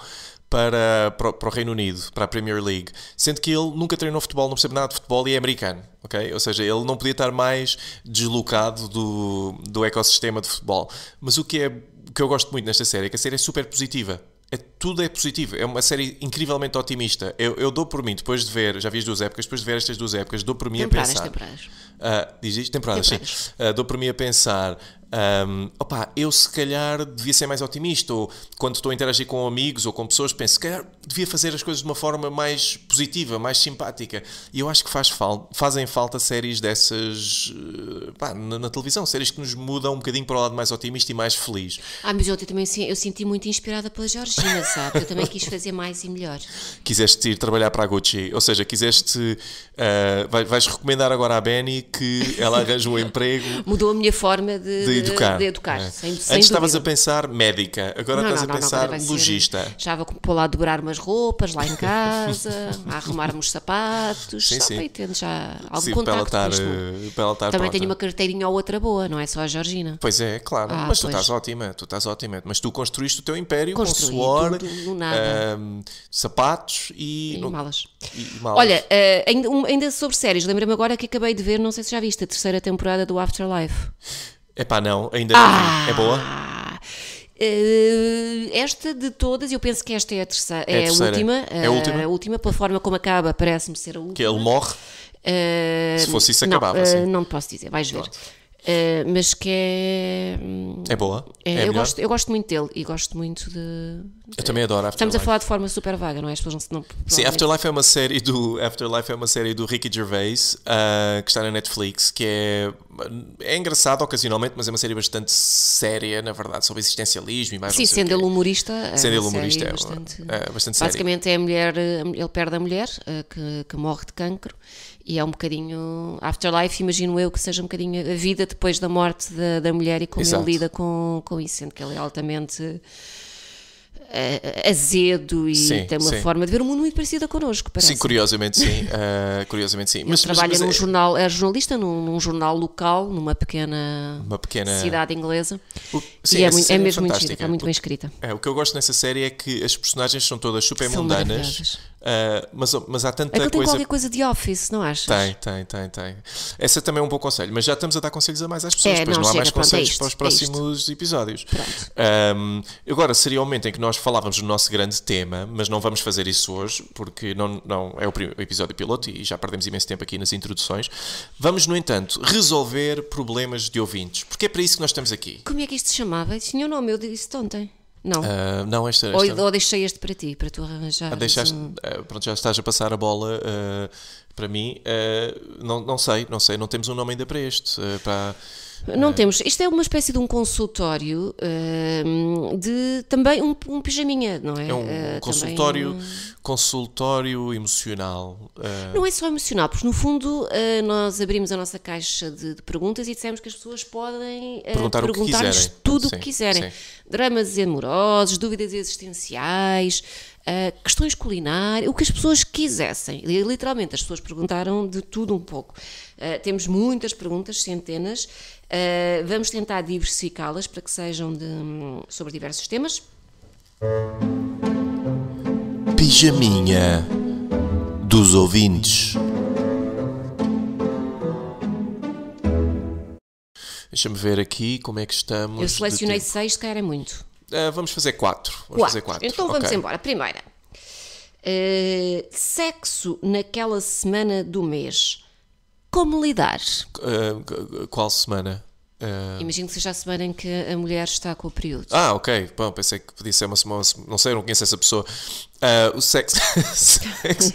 Speaker 1: para, para, para, o Reino Unido, para a Premier League, sendo que ele nunca treinou futebol, não percebe nada de futebol e é americano, ok? Ou seja, ele não podia estar mais deslocado do, do ecossistema de futebol. Mas o que é o que eu gosto muito nesta série é que a série é super positiva. É, tudo é positivo. É uma série incrivelmente otimista. Eu, eu, dou por mim, depois de ver, já vi as duas épocas, depois de ver estas duas épocas, dou por mim temporadas, a pensar. Temporadas, uh, diz isto? Temporadas, temporadas. sim. Uh, dou por mim a pensar. Um, opa, eu se calhar devia ser mais otimista, ou quando estou a interagir com amigos ou com pessoas, penso, se calhar devia fazer as coisas de uma forma mais positiva, mais simpática. E eu acho que faz fal fazem falta séries dessas eh, pá, na, na, televisão, séries que nos mudam um bocadinho para o lado mais otimista e mais feliz.
Speaker 2: Ah, mas ontem também eu senti muito inspirada pela Georgina, sabe? Eu também quis fazer mais e melhor.
Speaker 1: Quiseste ir trabalhar para a Gucci, ou seja, quiseste. Uh, eh, vais, vais, recomendar agora à Benny que ela arranje um emprego.
Speaker 2: Mudou a minha forma de, de educar. De educar é. sem, sem Antes estavas a
Speaker 1: pensar médica, agora não, estás não, a não, pensar logista. Ser,
Speaker 2: estava para lá dobrar umas roupas lá em casa a arrumarmos sapatos, sim, só sim. para ir tendo já algum sim, contacto eh, para ela estar, para Também pronta. tenho uma carteirinha ou outra boa, não é só a Georgina. Pois é, claro. Ah, mas tu estás
Speaker 1: ótima, tu estás ótima. Mas tu construíste o teu império Construí com suor, tudo, um, ehm, sapatos e, e, no, malas. e, malas. Olha,
Speaker 2: uh, ainda sobre séries, lembra-me agora que acabei de ver, não sei se já viste, a terceira temporada do Afterlife.
Speaker 1: é pá, não, ainda
Speaker 2: ah, não. É boa? Eh, esta de todas, eu penso que esta é a, terceira, é, é a, terceira. Última, é a última. Eh, a última, pela forma como acaba, parece-me ser a última. Que ele morre. Uh, Se fosse isso, acabava. Não, uh, não posso dizer, vais ver. Uh, mas que é. Hum, é boa. É, é eu, gosto, eu gosto muito dele e gosto muito de. Eu também adoro Afterlife. Estamos a falar de forma super vaga, não é? As pessoas não, não Sim, Afterlife
Speaker 1: é uma série do Afterlife é uma série do Ricky Gervais uh, que está na Netflix que é é engraçado ocasionalmente, mas é uma série bastante séria, na verdade, sobre existencialismo e mais. Sim, sendo ele humorista. É sendo ele humorista é bastante. É bastante basicamente
Speaker 2: é a mulher, eh, ele perde a mulher eh, que, que morre de cancro e é um bocadinho. Afterlife, imagino eu que seja um bocadinho a vida depois da morte da, da mulher e como Exato. ele lida com, com isso, sendo que ele é altamente eh, azedo e sim, tem uma sim. forma de ver o um mundo muito parecida connosco. Parece. Sim, curiosamente sim.
Speaker 1: Uh, curiosamente sim. Mas, trabalha mas, mas, num é-
Speaker 2: jornal, é jornalista num, num, jornal local, numa pequena, uma pequena... cidade inglesa. O, sim, e é, muito, é, é mesmo muito gira, está muito bem escrita.
Speaker 1: É, o que eu gosto nessa série é que as personagens são todas super são mundanas. Uh, mas, mas há tanta Aquilo coisa. tem qualquer
Speaker 2: coisa de office, não achas?
Speaker 1: Tem, tem, tem, tem. Essa também é um bom conselho, mas já estamos a dar conselhos a mais às pessoas, é, depois não, não chega, há mais pronto, é conselhos é isto, para os é próximos é episódios. Um, agora, seria o momento em que nós falávamos do nosso grande tema, mas não vamos fazer isso hoje, porque não, não é o episódio piloto e já perdemos imenso tempo aqui nas introduções. Vamos, no entanto, resolver problemas de ouvintes, porque é para isso que nós estamos aqui.
Speaker 2: Como é que isto se chamava? Tinha um nome, eu disse ontem.
Speaker 1: Não. Uh, não, esta, esta... Ou, ou,
Speaker 2: deixei este para ti, para tu arranjar. Ah, deixaste, um...
Speaker 1: uh, pronto, já estás a passar a bola uh, para mim. não, não sei, não sei, não temos um nome ainda para este. para não temos.
Speaker 2: Isto é uma espécie de um consultório uh, de também um, um, pijaminha, não é? É um uh, eh, consultório, também...
Speaker 1: consultório emocional. Uh... Não é só
Speaker 2: emocional, porque no fundo eh, nós abrimos a nossa caixa de, de, perguntas e dissemos que as pessoas podem perguntar perguntar-nos tudo o que quiserem. Sim. Dramas amorosos, dúvidas existenciais, Uh, questões culinárias, o que as pessoas quisessem. Literalmente, as pessoas perguntaram de tudo um pouco. Uh, temos muitas perguntas, centenas, Uh, vamos tentar diversificá-las para que sejam de, sobre diversos temas.
Speaker 1: Pijaminha dos ouvintes. Deixa-me ver aqui como é que estamos. Eu selecionei de
Speaker 2: seis, que era é muito.
Speaker 1: Uh, vamos fazer quatro. Vamos quatro. fazer quatro. Então vamos okay. embora.
Speaker 2: Primeira. Uh, sexo naquela semana do mês. Como lidar?
Speaker 1: Uh, qual semana? Uh...
Speaker 2: Imagino que seja a semana em que a mulher está com o período.
Speaker 1: Ah, ok. Bom, pensei que podia ser uma semana. Não sei, não conheço essa pessoa. Uh, o sexo. sexo.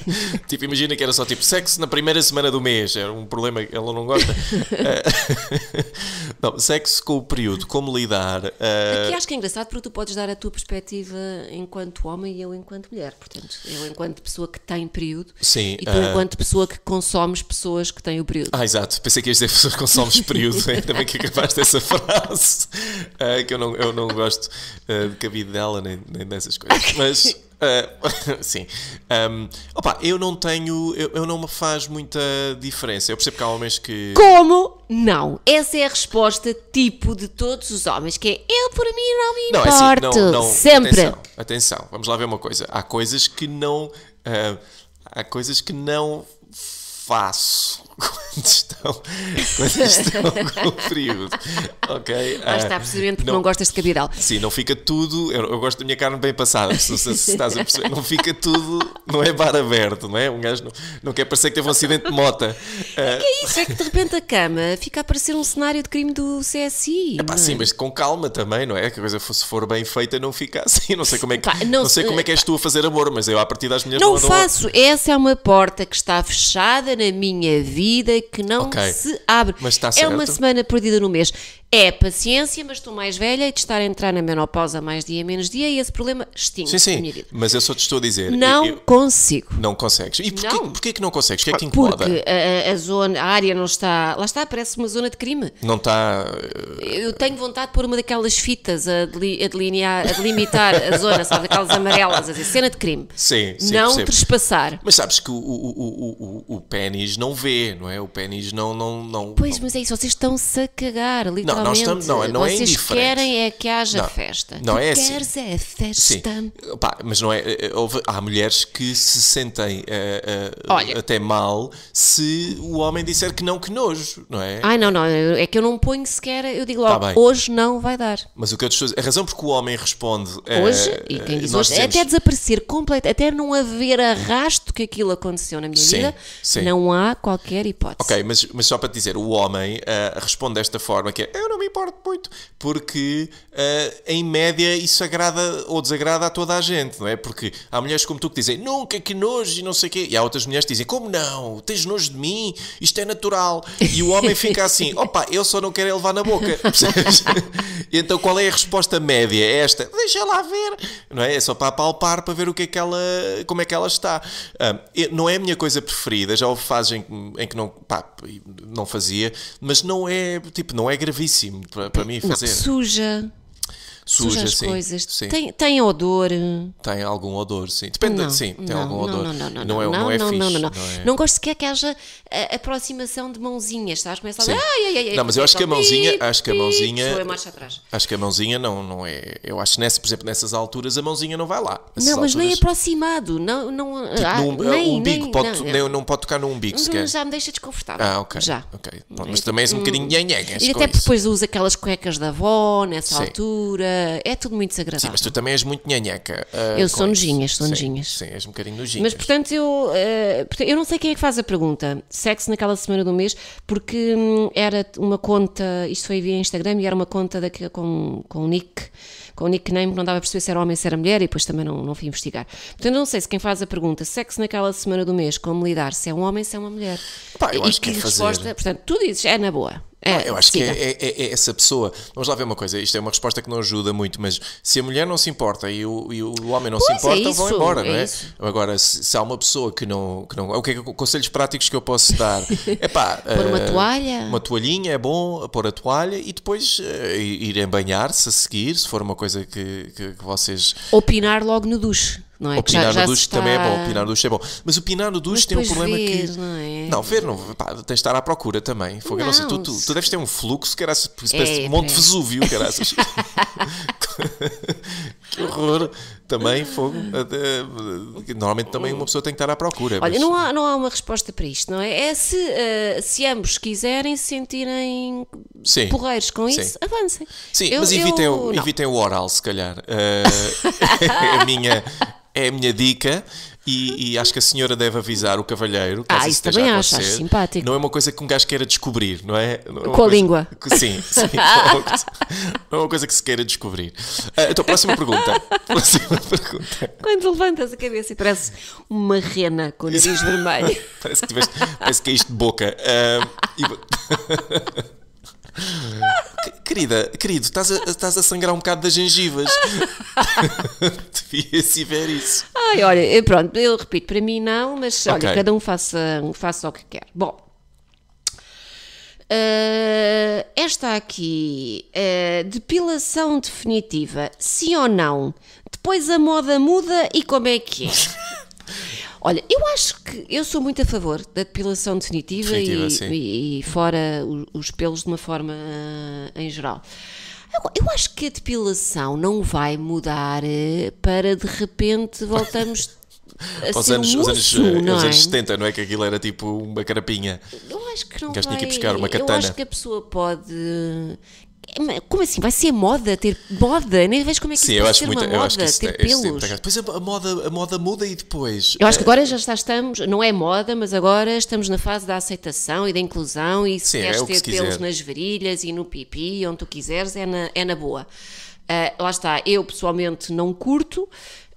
Speaker 1: tipo, imagina que era só tipo sexo na primeira semana do mês. Era um problema que ela não gosta. Uh, não, sexo com o período, como lidar. Uh... Aqui
Speaker 2: acho que é engraçado porque tu podes dar a tua perspectiva enquanto homem e eu enquanto mulher. Portanto, eu enquanto pessoa que tem período Sim, e tu uh... enquanto pessoa que consomes pessoas que têm o período.
Speaker 1: Ah, exato. Pensei que ias dizer pessoas que consomes período. Ainda bem que acabaste essa frase. que eu não, eu não gosto de cabido dela nem, nem dessas coisas. Mas. Uh, sim. Um, ehm, opa, eu não tenho. Eu, eu, não me faz muita diferença. Eu percebo que há homens que. Como
Speaker 2: não? Essa é a resposta tipo de todos os homens: que é eu por mim não me importo. É assim, não, não, Sempre. Atenção,
Speaker 1: atenção, vamos lá ver uma coisa. Há coisas que não. Uh, há coisas que não faço quando estão, quando estão com o período. Ok? Ah, está, precisamente porque não, não, gostas de cabidal. Sim, não fica tudo. Eu, eu gosto da minha carne bem passada, se, se, estás a perceber. Não fica tudo, não é bar aberto, não é? Um gajo não, não quer parecer que teve um acidente de mota. O é Ah, é
Speaker 2: isso, é que de repente a cama fica a parecer um cenário de crime do CSI. É pá, sim, é? mas
Speaker 1: com calma também, não é? Que a coisa, se for bem feita, não fica assim. Não sei como é que, pá, não, não, sei como é que és tu a fazer amor, mas eu, a partir das mulheres, não, não faço. Não...
Speaker 2: Essa é uma porta que está fechada na minha vida que não okay. se abre. Mas está certo. É uma semana perdida no mês é paciência, mas estou mais velha e de estar a entrar na menopausa mais dia menos dia e esse problema extingue. Sim, sim,
Speaker 1: mas eu só te estou a dizer. Não eu, eu, consigo. Não consegues. E porquê, não. porquê que não consegues? O que é que incomoda? Porque
Speaker 2: a, a, zona, a área não está... Lá está, parece uma zona de crime.
Speaker 1: Não está... Eu
Speaker 2: eh, tenho vontade de pôr uma daquelas fitas a, delinear, a delimitar a zona, sabe, aquelas amarelas, a dizer, cena de crime.
Speaker 1: Sim, sim Não percebo.
Speaker 2: trespassar.
Speaker 1: Mas sabes que o, o, o, o, o pênis não vê, não é? O pênis não... não, não pois,
Speaker 2: não... mas é isso, vocês estão-se a cagar ali. Não, não, nós estamos, não, não é indiferente. Vocês querem é que haja não, festa. Não tu é assim. queres é festa. Sim.
Speaker 1: mas não é, eh, eh, houve, há mulheres que se sentem uh, uh, Olha, até mal se o homem disser que não, que nojo,
Speaker 2: não é? Ai, não, não, é que eu não ponho sequer, eu digo logo, tá hoje não vai dar.
Speaker 1: Mas o que eu te estou a razão porque o homem responde... Hoje, uh, e quem diz hoje, dizemos,
Speaker 2: até desaparecer completo, até não haver arrasto que aquilo aconteceu na minha sim, vida, sim. não há qualquer hipótese.
Speaker 1: Ok, mas, mas só para te dizer, o homem responde desta forma que é eu não me importo muito, porque uh, em média isso agrada ou desagrada a toda a gente, não é? Porque há mulheres como tu que dizem nunca que nojo e não sei o quê, e há outras mulheres que dizem como não, tens nojo de mim, isto é natural, e o homem fica assim, opa, eu só não quero é levar na boca, então qual é a resposta média? É esta, deixa lá ver, não é? É só para apalpar, para ver o que é que ela, como é que ela está. Ah, não é a minha coisa preferida, já houve fases em, em que não, pá, não fazia, mas não é, tipo, não é gravíssimo para, para mim fazer. Não,
Speaker 2: suja suja, suja as sim, coisas. Sim. Tem, tem odor.
Speaker 1: Tem algum odor, sim. Depende, não, sim, tem não, algum odor. Não, não, não, não, é, não, é não, fixe, não, é- não,
Speaker 2: gosto sequer que haja a, eh, aproximação de mãozinhas, a começar a ai, ai, ai, ai. Não, mas eu acho que a mãozinha, pi, acho que a mãozinha, pi, marcha atrás.
Speaker 1: acho que a mãozinha não, não é, eu acho que nessa, por exemplo, nessas alturas a mãozinha não vai lá. Não, mas alturas... nem
Speaker 2: aproximado, não, não, tipo, ah, num, ah, nem, um umbigo nem, pode, não, não, não
Speaker 1: pode tocar no umbigo, sequer. Já me deixa desconfortável. Ah, ok. Já. Mas também és tipo, um bocadinho hum, nhanhegas E até
Speaker 2: depois usa aquelas cuecas da avó nessa altura é tudo muito desagradável. Sim, mas
Speaker 1: tu também és muito nhanhaca. Uh, ah, eu sou nojinhas, sou nojinhas. Sim, és um bocadinho nojinhas. Mas
Speaker 2: portanto eu, uh, eu não sei quem é que faz a pergunta, sexo naquela semana do mês, porque hum, era uma conta, isto foi via Instagram e era uma conta daqui com, com nick, com nickname que não dava a perceber se era homem ou se era mulher e depois também não, não fui investigar. Portanto eu não sei se quem faz a pergunta, sexo naquela semana do mês, como lidar, se é um homem ou se é uma mulher. Pá, eu
Speaker 1: acho que, que é resposta, fazer.
Speaker 2: portanto tu dizes, é na boa. É, eu acho siga. que
Speaker 1: é, é, é, essa pessoa. Vamos lá ver uma coisa, isto é uma resposta que não ajuda muito, mas se a mulher não se importa e o, e o homem não pois se é importa, isso, vão embora, é não é? Isso. Agora, se, se, há uma pessoa que não, que não. O que é que conselhos práticos que eu posso dar? É pá. pôr uma uh, toalha. Uma toalhinha é bom, pôr a toalha e depois uh, irem banhar-se a seguir, se for uma coisa que, que, que vocês.
Speaker 2: Opinar logo no duche não é? O pinar já, no duche também é bom, o pinar
Speaker 1: no duche é bom. Mas o pinar no duche tem um problema ver, que. Não, é? não, ver, não, tens de estar à procura também. Fogo, não. não sei, tu, tu, tu, deves ter um fluxo, caraças, espécie é, de é Monte é. Vesúvio, que horror. Também, fogo. Eh, eh, normalmente também uma pessoa tem que estar à procura. Olha, mas... não,
Speaker 2: há, não há uma resposta para isto, não é? É se, uh, se ambos quiserem se sentirem sim, porreiros com sim. isso, avancem. Sim, eu, mas evitem, eu, o, evitem
Speaker 1: o oral, se calhar. Uh, a minha é a minha dica. E, e, acho que a senhora deve avisar o cavalheiro. Caso ah, isso também acho, acho simpático. Não é uma coisa que um gajo queira descobrir, não é? Não é Com coisa, a língua. sim, sim. não, é não é uma coisa que se queira descobrir. Ah, então, próxima pergunta. Próxima
Speaker 2: pergunta. Quando levantas a cabeça e parece uma rena com o nariz vermelho. parece, que tiveste,
Speaker 1: parece que de boca. Uh, e... Querida, querido, estás a, estás a sangrar um bocado das gengivas. Devia se ver isso.
Speaker 2: Ai, olha, pronto, eu repito, para mim não, mas okay. olha, cada um faça, faça o que quer. Bom, Uh, esta aqui, uh, depilação definitiva, sim ou não? Depois a moda muda e como é que é? Olha, eu acho que eu sou muito a favor da depilação definitiva, definitiva e, e, fora os pelos de uma forma uh, em geral. Eu acho que a depilação não vai mudar eh, para de repente voltamos a aos anos, um anos, eh, não é? anos
Speaker 1: 70, não é que aquilo era tipo uma carapinha?
Speaker 2: Eu acho que não. Que vai... que buscar uma katana. Eu acho que a pessoa pode. É, como assim? Vai ser moda ter moda? Nem vejo como é que Sim, isso eu ser muito, uma eu moda, acho que isso, ter é, tipo pelos. Tempo, depois é, a, moda, a
Speaker 1: moda muda e depois. Eu acho que eh, agora
Speaker 2: já estamos, não é moda, mas agora estamos na fase da aceitação e da inclusão e se Sim, queres é ter que pelos quiser. nas varilhas e no pipi, onde tu quiseres, é na, é na boa. Uh, lá está, eu pessoalmente não curto,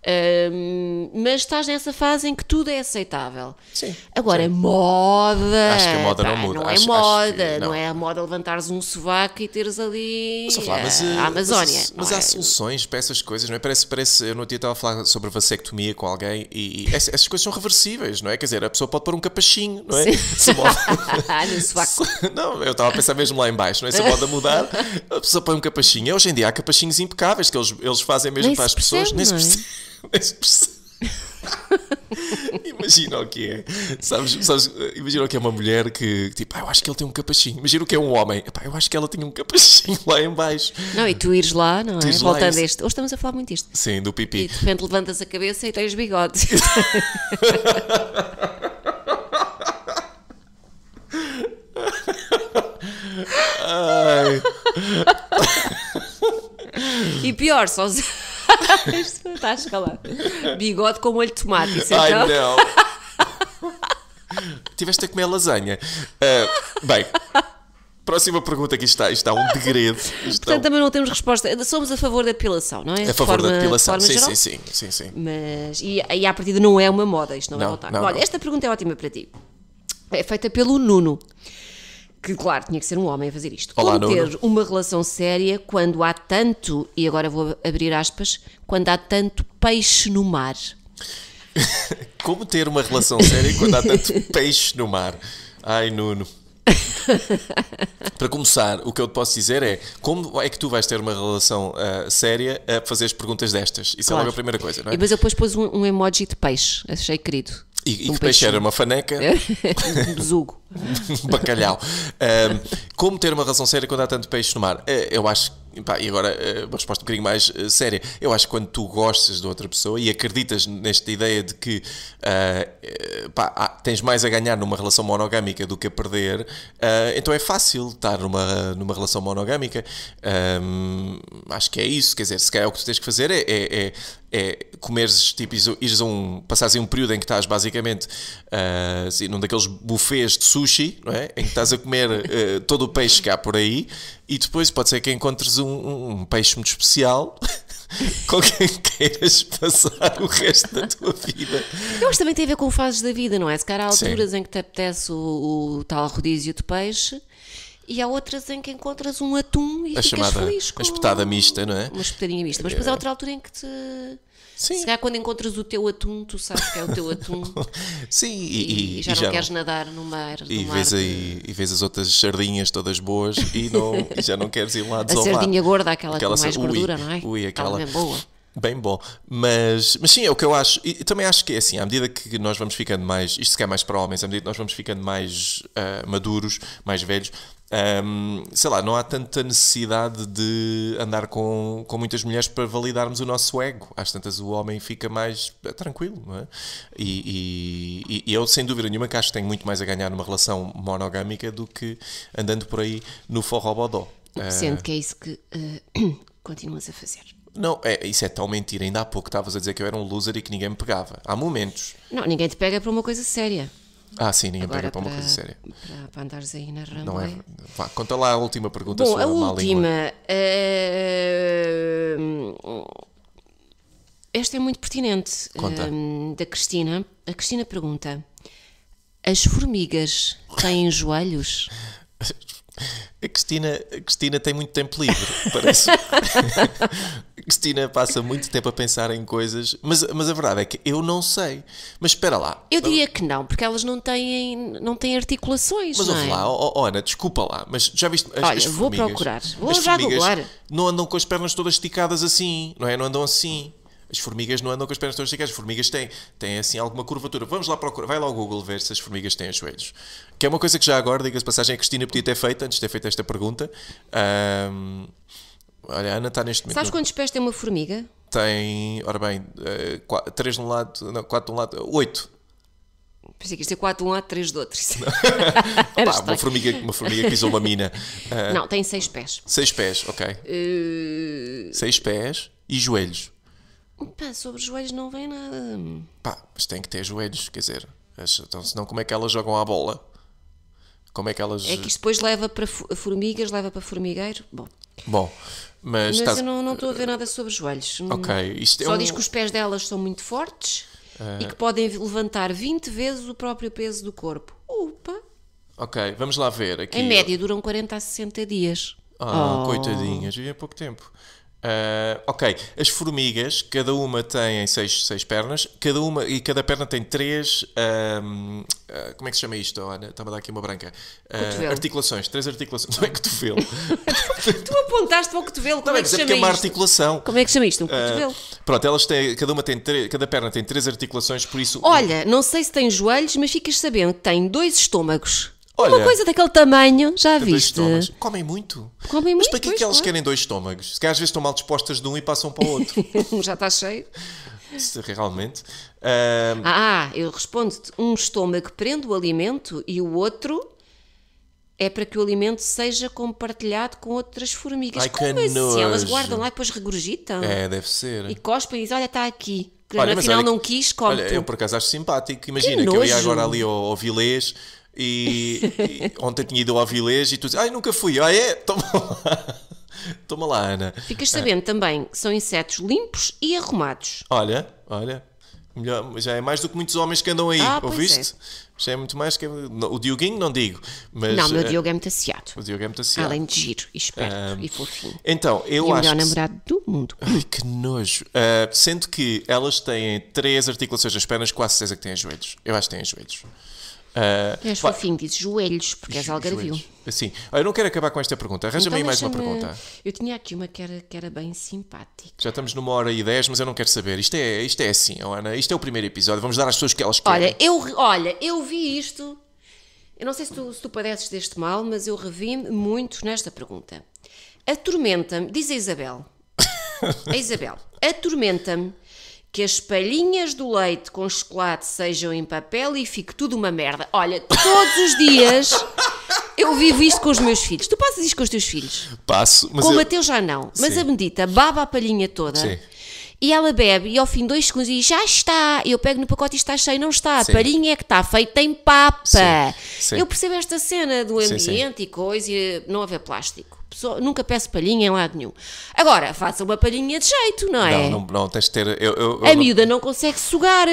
Speaker 2: um, mas estás nessa fase em que tudo é aceitável. Sim. Agora, sim. moda. Acho que a moda tá, não muda. Não é moda, não. não. é a moda levantares um sovaco e teres ali eh, falar, mas, eh, a, a Amazónia. Mas, mas há é.
Speaker 1: soluções para essas coisas, não é? Parece, parece eu no dia estava a falar sobre vasectomia com alguém e, e essas, essas, coisas são reversíveis, não é? Quer dizer, a pessoa pode pôr um capachinho, não é? Sim. Se moda...
Speaker 2: no sovaco. Não,
Speaker 1: eu estava a pensar mesmo lá embaixo, não é? Se a moda mudar, a pessoa põe um capachinho. Hoje em dia há capachinhos impecáveis que eles, eles fazem mesmo nem para as percebe, pessoas, nem se é? percebe. imagina o que é. Sabes, sabes, imagina o que é uma mulher que, tipo, ah, eu acho que ele tem um capachinho. Imagina o que é um homem. ah eu acho que ela tem um capachinho lá em baixo.
Speaker 2: Não, e tu ires lá, não tu é? Voltando a este. Hoje estamos a falar muito disto. Sim, do pipi. E de repente levantas a cabeça e tens bigodes. e pior, sozinho. Está a escalar. Bigode com molho de tomate. Isso é Ai, então... não.
Speaker 1: Tiveste a comer lasanha. Uh, bem. Próxima pergunta que está, está um degredo. Portanto, um... também
Speaker 2: não temos resposta. Somos a favor da depilação, não é? A favor forma, da depilação, sim, sim, sim, sim, sim. Mas, e, e à partida não é uma moda, isto não, é não é notável. Olha, não. esta pergunta é ótima para ti. É feita pelo Nuno que, claro, tinha que ser um homem a fazer isto. Olá, Como ter uma relação séria quando há tanto, e agora vou abrir aspas, quando há tanto peixe no mar?
Speaker 1: Como ter uma relação séria quando há tanto peixe no mar? Ai, Nuno. Para começar, o que eu te posso dizer é como é que tu vais ter uma relação uh, séria a fazer as perguntas destas? Isso claro. é logo a primeira coisa, não é? Mas eu
Speaker 2: depois pus um, um emoji de peixe, achei querido. E, um e que peixe era uma faneca? É. um besugo. Bacalhau.
Speaker 1: Um, como ter uma relação séria quando há tanto peixe no mar? Eh, eu acho Pá, e agora eh, uma resposta um bocadinho mais eh, séria. Eu acho que quando tu gostas de outra pessoa e acreditas nesta ideia de que uh, pá, tens mais a ganhar numa relação monogâmica do que a perder, uh, então é fácil estar numa, numa relação monogâmica. Um, acho que é isso. Quer dizer, se calhar o que tu tens que fazer é, é, é é comeres, tipo, ires a um, passares um período em que estás basicamente uh, assim, num daqueles buffets de sushi, não é? Em que estás a comer uh, todo o peixe cá por aí e depois pode ser que encontres um, um, um peixe muito especial com quem queiras passar o resto da tua vida.
Speaker 2: Eu acho que também tem a ver com fases da vida, não é? Se calhar há alturas Sim. em que te apetece o, o tal rodízio de peixe e há outras em que encontras um atum e a ficas chamada, feliz com... A espetada
Speaker 1: mista, não é?
Speaker 2: Uma espetadinha mista, mas depois há é. outra altura em que te... Sim. Se calhar quando encontras o teu atum, tu sabes que é o teu atum. Sim, e, e, e já e não já queres não... nadar no mar. E, no vês
Speaker 1: aí, e vês as outras sardinhas todas boas e, não, e já não queres ir lá A sardinha
Speaker 2: gorda, aquela, aquela com mais ui, gordura, não é? Ui, tá aquela... bem boa.
Speaker 1: Bem bom, mas, mas sim, é o que eu acho. E também acho que é assim, à medida que nós vamos ficando mais, isto se calhar mais para homens, à medida que nós vamos ficando mais uh, maduros, mais velhos, um, sei lá, não há tanta necessidade de andar com, com muitas mulheres para validarmos o nosso ego. Às tantas, o homem fica mais eh, tranquilo, não é? E, e, e eu, sem dúvida nenhuma, que acho que tenho muito mais a ganhar numa relação monogâmica do que andando por aí no forró-bodó. Eh, Sendo uh, que
Speaker 2: é isso que uh, continuas a fazer.
Speaker 1: Não, é, isso é tal mentira. Ainda há pouco estavas a dizer que eu era um loser e que ninguém me pegava. Há momentos.
Speaker 2: Não, ninguém te pega por uma coisa séria. Ah, sim, ninguém pergunta para, uma coisa séria. Para, para andares aí na rampa. é?
Speaker 1: conta lá a última pergunta Bom, sua, a última.
Speaker 2: Uh, esta é muito pertinente. Eh, da Cristina. A Cristina pergunta: As formigas têm
Speaker 1: joelhos? A Cristina, a Cristina tem muito tempo livre, parece. Cristina passa muito tempo a pensar em coisas, mas, mas a verdade é que eu não sei. Mas espera lá.
Speaker 2: Eu diria que não, porque elas não têm, não têm articulações. Mas ouve é? lá,
Speaker 1: oh, oh, Ana, desculpa lá, mas já viste. As, Olha, as vou procurar, vou já googlar. Não andam com as pernas todas esticadas assim, não é? Não andam assim. As formigas não andam com as pernas todas esticadas, as formigas têm, têm assim alguma curvatura. Vamos lá procurar, vai lá ao Google ver se as formigas têm os joelhos. Que é uma coisa que já agora, diga-se passagem, a Cristina podia ter feito, antes de ter feito esta pergunta. Um, Olha, a Ana está neste momento. Sabes
Speaker 2: quantos pés tem uma formiga?
Speaker 1: Tem, ora bem, 3 eh, de um lado, não, 4 de um lado, 8.
Speaker 2: Pensei que isto é 4 de um lado, 3 de outro. Opa, uma, formiga, uma formiga que pisou uma mina. Uh, não, tem 6 pés.
Speaker 1: 6 pés, ok. 6 uh... Eh, pés e joelhos.
Speaker 2: Pá, sobre joelhos não vem nada.
Speaker 1: Pá, mas tem que ter joelhos, quer dizer. Então, senão, como é que elas jogam a bola? Como é que elas. É que isto
Speaker 2: depois leva para formigas, leva para formigueiro. Bom.
Speaker 1: Bom, mas, Mas eu não estou a ver nada sobre joelhos. Ok. Isto é Só um... diz que os
Speaker 2: pés delas são muito fortes uh... e que podem levantar 20 vezes o próprio peso do corpo. Opa!
Speaker 1: Ok, vamos lá ver. Aqui... Em média
Speaker 2: duram 40 a 60 dias. Ah, oh. coitadinhas,
Speaker 1: e é pouco tempo. Uh, ok, as formigas, cada uma tem seis, seis pernas, cada uma e cada perna tem três. Um, uh, ah, como é que se chama isto, Ana? Estava a dar aqui uma branca. Uh, articulações, três articulações. Não é cotovelo.
Speaker 2: tu apontaste para o cotovelo, como Não, é, é, é, é que se chama isto? é uma
Speaker 1: articulação. Como é que chama isto? Um cotovelo. pronto, elas têm, cada uma tem cada perna tem três articulações, por isso.
Speaker 2: Olha, não sei se tem joelhos, mas ficas sabendo que tem dois estômagos. Olha, uma coisa daquele tamanho, já viste? Comem muito. Comem muito.
Speaker 1: Mas para que é que elas querem dois estômagos? Se calhar
Speaker 2: às vezes estão mal dispostas de um e passam para o outro. já está cheio.
Speaker 1: Se, realmente.
Speaker 2: Um... Ah, ah, eu respondo-te. Um estômago prende o alimento e o outro é para que o alimento seja compartilhado com outras formigas. Ai, Como assim? Nojo. Elas guardam lá e depois regurgitam. É,
Speaker 1: deve ser. E
Speaker 2: cospem e dizem, olha, está aqui. Olha, afinal olha, não quis, come Olha, eu
Speaker 1: por acaso acho simpático. Imagina que, que eu ia agora ali ao, ao Vilês e, e ontem tinha ido ao vilejo e tu dizes, ai, nunca fui, ah é? Toma lá. Toma lá, Ana. Ficas sabendo é.
Speaker 2: também que são insetos limpos e arrumados.
Speaker 1: Olha, olha. Melhor, já é mais do que muitos homens que andam aí, ah, ouviste? É. Já é muito mais que. O Dioguinho não digo. Mas, não, meu eh, Diogo é muito assiado.
Speaker 2: O Diogo é muito assiado. Além de giro, esperto um, e fofinho. Então, eu e acho. o melhor namorado
Speaker 1: do mundo. Ai, que nojo. Uh, sendo que elas têm três articulações nas pernas, quase certeza que têm joelhos. Eu acho que têm joelhos. Uh,
Speaker 2: és vai... fofinho, dizes joelhos, porque és algarvio.
Speaker 1: Sim. Ah, eu não quero acabar com esta pergunta. Arranja-me então, aí mais uma pergunta.
Speaker 2: Eu tinha aqui uma que era, que era bem simpática.
Speaker 1: Já estamos numa hora e dez, mas eu não quero saber. Isto é, isto é assim, Ana. Isto é o primeiro episódio. Vamos dar às pessoas que
Speaker 2: elas querem. Olha, eu, olha, eu vi isto. Eu não sei se tu, se tu padeces deste mal, mas eu revi-me muito nesta pergunta. Atormenta-me, diz a Isabel. a Isabel, atormenta-me que as palhinhas do leite com chocolate sejam em papel e fique tudo uma merda. Olha, todos os dias eu vivo isto com os meus filhos. Tu passas isto com os teus filhos?
Speaker 1: Passo, mas. Com o eu... Mateus já
Speaker 2: não. Mas Sim. a Bendita baba a palhinha toda. Sim. E ela bebe e ao fim de dois segundos diz, já está. Eu pego no pacote e está cheio, não está. Sim. Parinha é que está feita tem papa. Sim. Sim. Eu percebo esta cena do ambiente e coisa e não haver plástico. Pessoa, nunca peço palhinha em lado nenhum. Agora, faça uma palhinha de jeito, não é? Não, não,
Speaker 1: não tens de ter. Eu, eu, a miúda
Speaker 2: não... não... consegue sugar.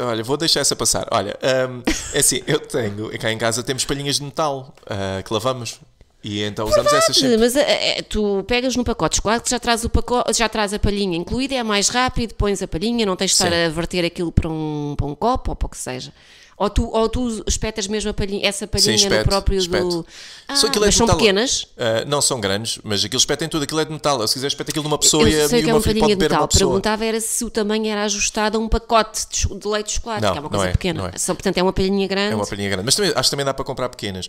Speaker 1: Olha, vou deixar essa passar. Olha, um, é assim, eu tenho. Cá em casa temos palhinhas de metal uh, que lavamos. E então usamos Verdade, essas sempre. Mas
Speaker 2: é, tu pegas no pacote chocolate, já traz, o pacote, já traz a palhinha incluída, é mais rápido, pões a palhinha, não tens de estar Sim. a verter aquilo para um, para um copo ou para o que seja. Ou tu, ou tu espetas mesmo palhinha, essa palhinha Sim, espeto, no próprio espeto. do. Ah, Só aquilo é mas são pequenas?
Speaker 1: Uh, não, são grandes, mas aquilo espeta em tudo, aquilo é de metal. Se quiser, espeta aquilo numa pessoa eu sei e, que é uma é uma palhinha de metal. Perguntava
Speaker 2: era se o tamanho era ajustado a um pacote de, de leite de chocolate, não, que é uma coisa é, pequena. É. portanto, é uma palhinha grande. É uma
Speaker 1: palhinha grande, mas também, acho que também dá para comprar pequenas.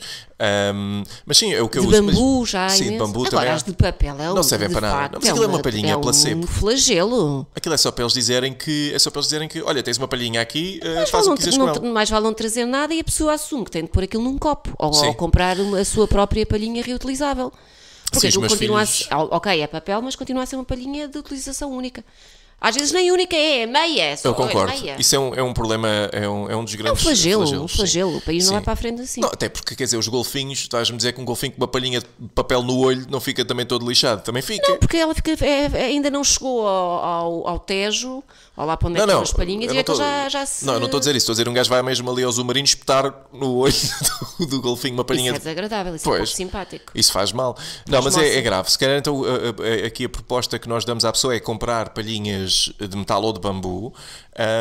Speaker 1: Um, mas sim, é o que de uso. De bambu mas, já, sim, de bambu Agora, também. as de papel é Não serve para nada. Não, mas é aquilo é uma palhinha é placebo. um
Speaker 2: flagelo.
Speaker 1: Aquilo é só para eles dizerem que, é só para eles dizerem que, olha, tens uma palhinha aqui, eh, faz o que quiseres
Speaker 2: falam de trazer nada e a pessoa assume que tem de pôr aquilo num copo ou, ou comprar a sua própria palhinha reutilizável. Porque Sim, continua filhos... a, ok, é papel, mas continua a ser uma palhinha de utilização única. Às vezes nem única é, é meia. É só Eu concordo. É meia. Isso
Speaker 1: é um, é um problema, é um, é um dos grandes. É um flagelo, flagelos, um flagelo. O país não vai para
Speaker 2: a frente assim. Não, até
Speaker 1: porque, quer dizer, os golfinhos, estás-me a dizer que um golfinho com uma palhinha de papel no olho não fica também todo lixado? Também fica. Não,
Speaker 2: porque ela fica, é, é ainda não chegou ao, ao, ao Tejo ou lá para onde é não, é que não, palhinhas? e é que já, já se... Não, eu não estou a dizer
Speaker 1: isso, estou a dizer um gajo vai mesmo ali ao submarino espetar no olho do, do golfinho uma palhinha. É isso é desagradável, isso pois, é pouco simpático. Isso faz mal. Não, mas, é, é, grave. Se calhar então aqui a proposta que nós damos à pessoa é comprar palhinhas de metal ou de bambu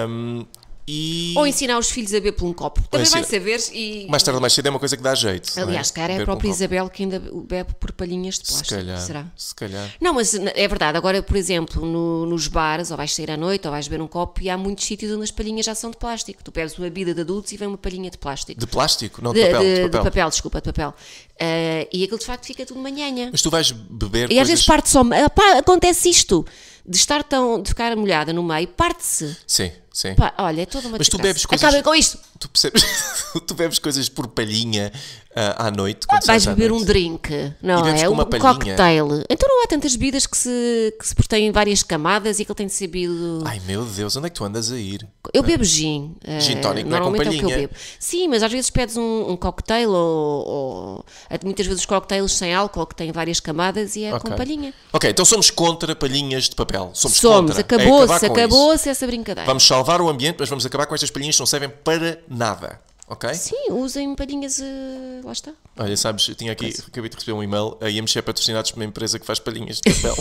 Speaker 1: um, e...
Speaker 2: Ou ensinar os filhos a beber por um copo. Também vai saber. E... Mais tarde ou mais cedo é uma coisa que dá
Speaker 1: jeito. É? Aliás, cara, é a própria um Isabel
Speaker 2: copo. que ainda bebe por palhinhas de plástico. Se calhar. Será? Se calhar. Não, mas é verdade. Agora, por exemplo, no, nos bares, ou vais sair à noite, ou vais beber um copo, e há muitos sítios onde as palhinhas já são de plástico. Tu bebes uma bebida de adultos e vem uma palhinha de plástico. De plástico? Não, de, de, papel, de, de papel. De papel, desculpa, de papel. Uh, e aquilo de facto fica tudo manhanha. Mas tu vais beber. E às vezes parte só. Ah, acontece isto. De estar tão. de ficar molhada no meio, parte-se.
Speaker 1: Sim. Sim.
Speaker 2: Pá, olha, é toda uma Mas tu bebes coisas. Acabem com isto!
Speaker 1: Tu, percebes, tu bebes coisas por palhinha uh, à noite. Ah, vais beber um drink, não é? Um, um cocktail.
Speaker 2: Então não há tantas bebidas que se, que se portem em várias camadas e que ele tem de ser bebido. Ai
Speaker 1: meu Deus, onde é que tu andas a ir? Eu ah. bebo gin. Gin eh, tónico, não é com palhinha. É o que eu bebo.
Speaker 2: Sim, mas às vezes pedes um, um cocktail ou, ou, eh, Muitas vezes cocktails sem álcool que têm várias camadas e é okay. com palhinha. Ok,
Speaker 1: então somos contra palhinhas de papel. Somos, somos. É acabou-se, é acabou-se
Speaker 2: essa brincadeira. Vamos
Speaker 1: só salvar o ambiente, mas vamos acabar com estas palhinhas que não servem para nada. ok? Sim,
Speaker 2: usem palhinhas. Uh, lá está.
Speaker 1: Olha, sabes, eu tinha aqui, acabei de receber um e-mail. A IMC é patrocinados por uma empresa que faz palhinhas de papel.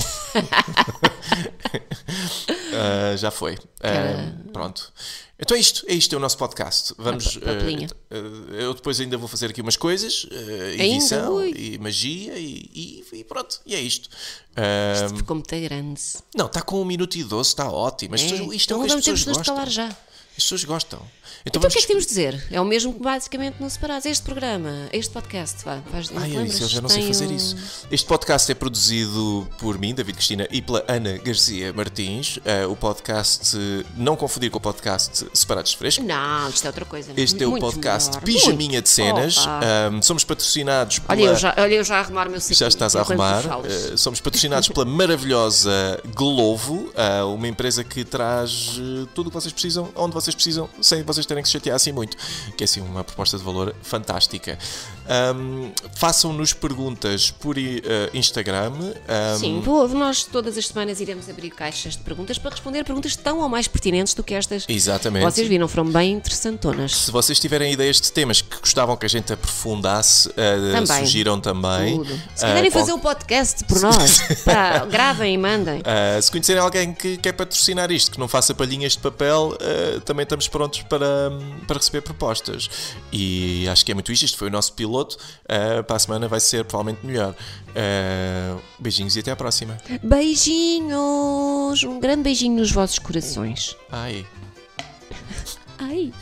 Speaker 1: Uh, já foi. Uh, pronto. Então é isto, é isto, é o nosso podcast. Ah, vamos. Uh, eu depois ainda vou fazer aqui umas coisas, edição e magia e, e, e, pronto, e é isto.
Speaker 2: isto ficou muito grande. Não, está com um minuto e doze, está ótimo. Mas é. Isto, isto então, é o que então as pessoas gostam. já. As pessoas gostam. Então, então vamos... o que é que temos de dizer? É o mesmo que basicamente não separados. Este programa, este podcast, vá. Faz, ah, é isso, eu já não sei fazer um... isso.
Speaker 1: Este podcast é produzido por mim, David Cristina, e pela Ana Garcia Martins. Uh, o podcast, não confundir com o podcast Separados de Fresco.
Speaker 2: Não, isto é outra coisa. É? Este é o podcast melhor. Pijaminha Muito. de Cenas.
Speaker 1: Um, somos patrocinados pela... Olha eu, já, olha, eu já a arrumar o meu saquinho. Já estás a arrumar. Uh, somos patrocinados pela maravilhosa Glovo, uh, uma empresa que traz tudo o que vocês precisam, onde vocês vocês precisam, sem vocês terem que se chatear assim muito. Que é assim uma proposta de valor fantástica. Um, Façam-nos perguntas por uh, Instagram. Um... Sim, vou,
Speaker 2: nós todas as semanas iremos abrir caixas de perguntas para responder perguntas tão ou mais pertinentes do que estas.
Speaker 1: Exatamente. Vocês viram,
Speaker 2: foram bem interessantonas. Se
Speaker 1: vocês tiverem ideias de temas que gostavam que a gente aprofundasse, uh, também. sugiram também. Tudo. Se eh, quiserem uh, fazer o
Speaker 2: qual... um podcast por nós, pá, gravem e mandem.
Speaker 1: se conhecerem alguém que quer patrocinar isto, que não faça palhinhas de papel, também também estamos prontos para, para receber propostas. E acho que é muito isto. Este foi o nosso piloto. Uh, para a semana vai ser provavelmente melhor. Uh, beijinhos e até à próxima.
Speaker 2: Beijinhos! Um grande beijinho nos vossos corações. Ai. Ai.